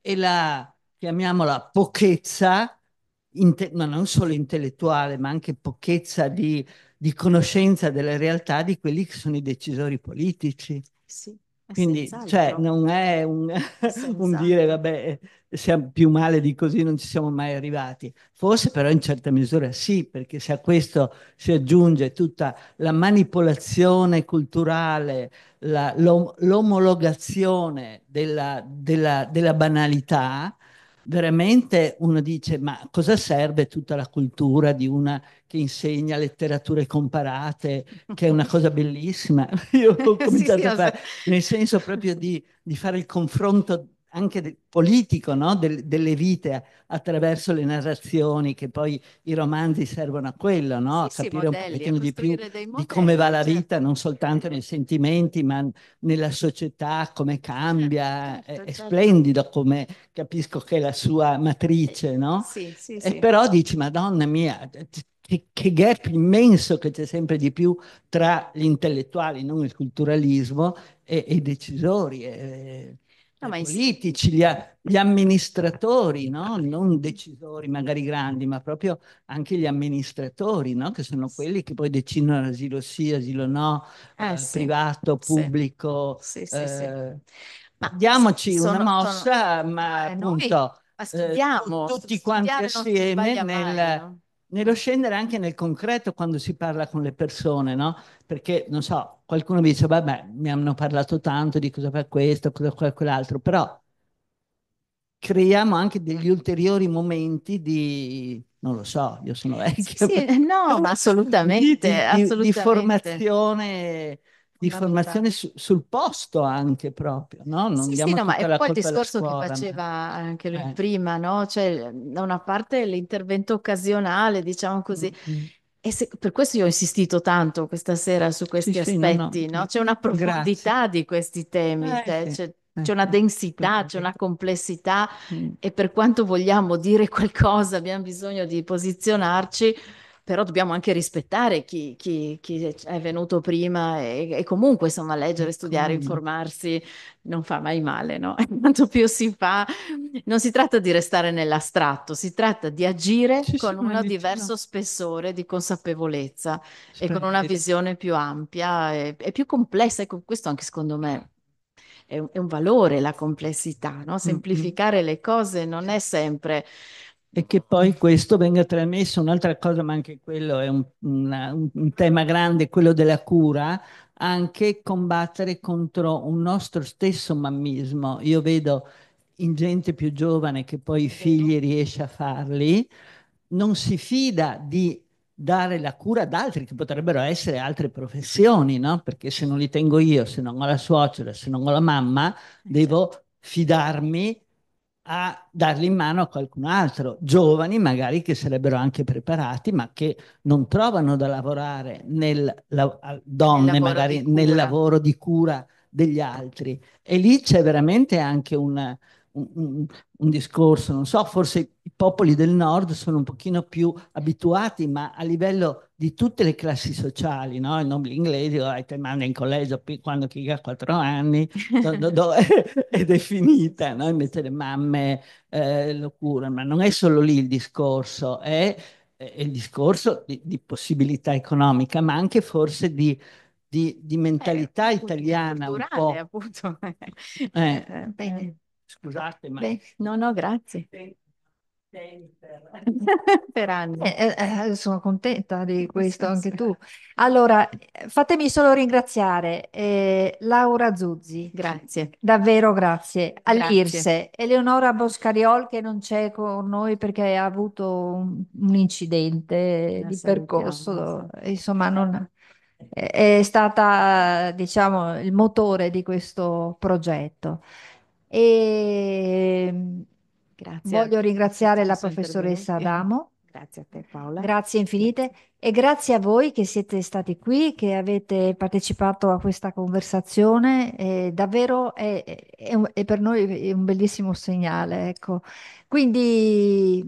e la, chiamiamola, pochezza, inte- ma non solo intellettuale, ma anche pochezza di, di conoscenza della realtà di quelli che sono i decisori politici. Sì. Eh, Quindi cioè, non è un, un, dire, vabbè, siamo più male di così, non ci siamo mai arrivati. Forse però in certa misura sì, perché se a questo si aggiunge tutta la manipolazione culturale, la, l'om- l'omologazione della, della, della banalità, veramente uno dice ma cosa serve tutta la cultura di una che insegna letterature comparate, che è una cosa bellissima. Io ho cominciato sì, sì, a fare, nel senso proprio di, di fare il confronto anche de politico no? de delle vite attraverso le narrazioni, che poi i romanzi servono a quello, no? sì, a capire modelli, un pochettino di più modelli, di come va la certo. vita, certo. non soltanto nei sentimenti, ma nella società, come cambia. Certo, eh, certo, è, certo. splendido come capisco che è la sua matrice, eh, no? Sì, sì, e però dici, madonna mia, che, che, gap immenso che c'è sempre di più tra gli intellettuali, non il culturalismo, e, e i decisori. E, no, i politici, gli, gli amministratori, no? non decisori magari grandi, ma proprio anche gli amministratori, no? che sono quelli che poi decidono asilo sì, asilo no, eh, eh, sì. privato, pubblico. Sì, sì, eh, diamoci sono, una mossa, sono... ma eh, appunto ma eh, studiamo, tutti quanti assieme nel nello scendere anche nel concreto quando si parla con le persone, no? Perché, non so, qualcuno mi dice, vabbè, mi hanno parlato tanto di cosa fa questo, cosa fa quell'altro, però creiamo anche degli ulteriori momenti di, non lo so, io sono vecchio. Sì, no, ma assolutamente, di, di, assolutamente. di formazione di formazione su, sul posto anche proprio, no? Non sì, sì, no, ma è poi il discorso scuola, che faceva ma... anche lui eh. prima, no? Cioè, da una parte l'intervento occasionale, diciamo così, mm-hmm. E se, per questo io ho insistito tanto questa sera su questi sì, aspetti, sì, no, no. no, C'è una profondità Grazie. di questi temi, eh, te, cioè, sì. c'è, eh, c'è, una eh. densità, c'è una complessità mm. e per quanto vogliamo dire qualcosa abbiamo bisogno di posizionarci però dobbiamo anche rispettare chi, chi, chi è venuto prima e, e, comunque insomma leggere, ecco. studiare, informarsi non fa mai male, no? E quanto più si fa, non si tratta di restare nell'astratto, si tratta di agire sì, con un diverso spessore di consapevolezza sì, e con una visione più ampia e, e più complessa. Ecco, questo anche secondo me è un, valore la complessità, no? Mm-hmm. semplificare mm-hmm. le cose non è sempre e che poi questo venga trasmesso. Un'altra cosa, ma anche quello è un, una, un tema grande, quello della cura, anche combattere contro un nostro stesso mammismo. Io vedo in gente più giovane che poi i figli riesce a farli, non si fida di dare la cura ad altri che potrebbero essere altre professioni, no? Perché se non li tengo io, se non ho la suocera, se non ho la mamma, esatto. devo fidarmi a darli in mano a qualcun altro, giovani magari che sarebbero anche preparati, ma che non trovano da lavorare nel, la, donne, nel magari nel lavoro di cura degli altri. E lì c'è veramente anche un un, un, discorso, non so, forse i popoli del nord sono un pochino più abituati, ma a livello di tutte le classi sociali, no? Il nobile inglese, oh, te manda in collegio quando chi ha quattro anni do, do, do, ed è finita, no? Invece le mamme eh, lo curano, ma non è solo lì il discorso, è, è il discorso di, di, possibilità economica, ma anche forse di di, di eh, mentalità eh, italiana un po'. appunto. Eh, eh, eh. Scusate, ma... Beh, no, no, grazie. Per anni. Eh, eh, eh sono contenta di questo anche tu. Allora, fatemi solo ringraziare eh, Laura Zuzzi, grazie, davvero grazie, all'Irse, Eleonora Boscariol che non c'è con noi perché ha avuto un, un incidente La di percorso, insomma, non, è, è stata, diciamo, il motore di questo progetto. E ehm, Grazie. voglio ringraziare la professoressa Adamo. Grazie a te Paola. Grazie infinite e grazie a voi che siete stati qui, che avete partecipato a questa conversazione. Eh, davvero è, è, è, per noi un bellissimo segnale. Ecco. Quindi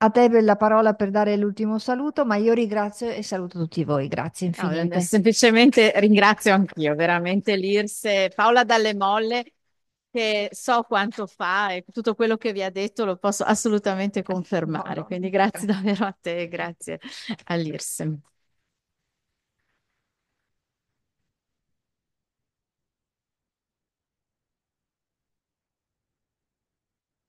a te per la parola per dare l'ultimo saluto, ma io ringrazio e saluto tutti voi. Grazie infinite. Eh, semplicemente ringrazio anch'io, veramente l'Irse, Paola Dalle Molle perché so quanto fa e tutto quello che vi ha detto lo posso assolutamente confermare. Quindi grazie davvero a te, grazie all'IRSEM.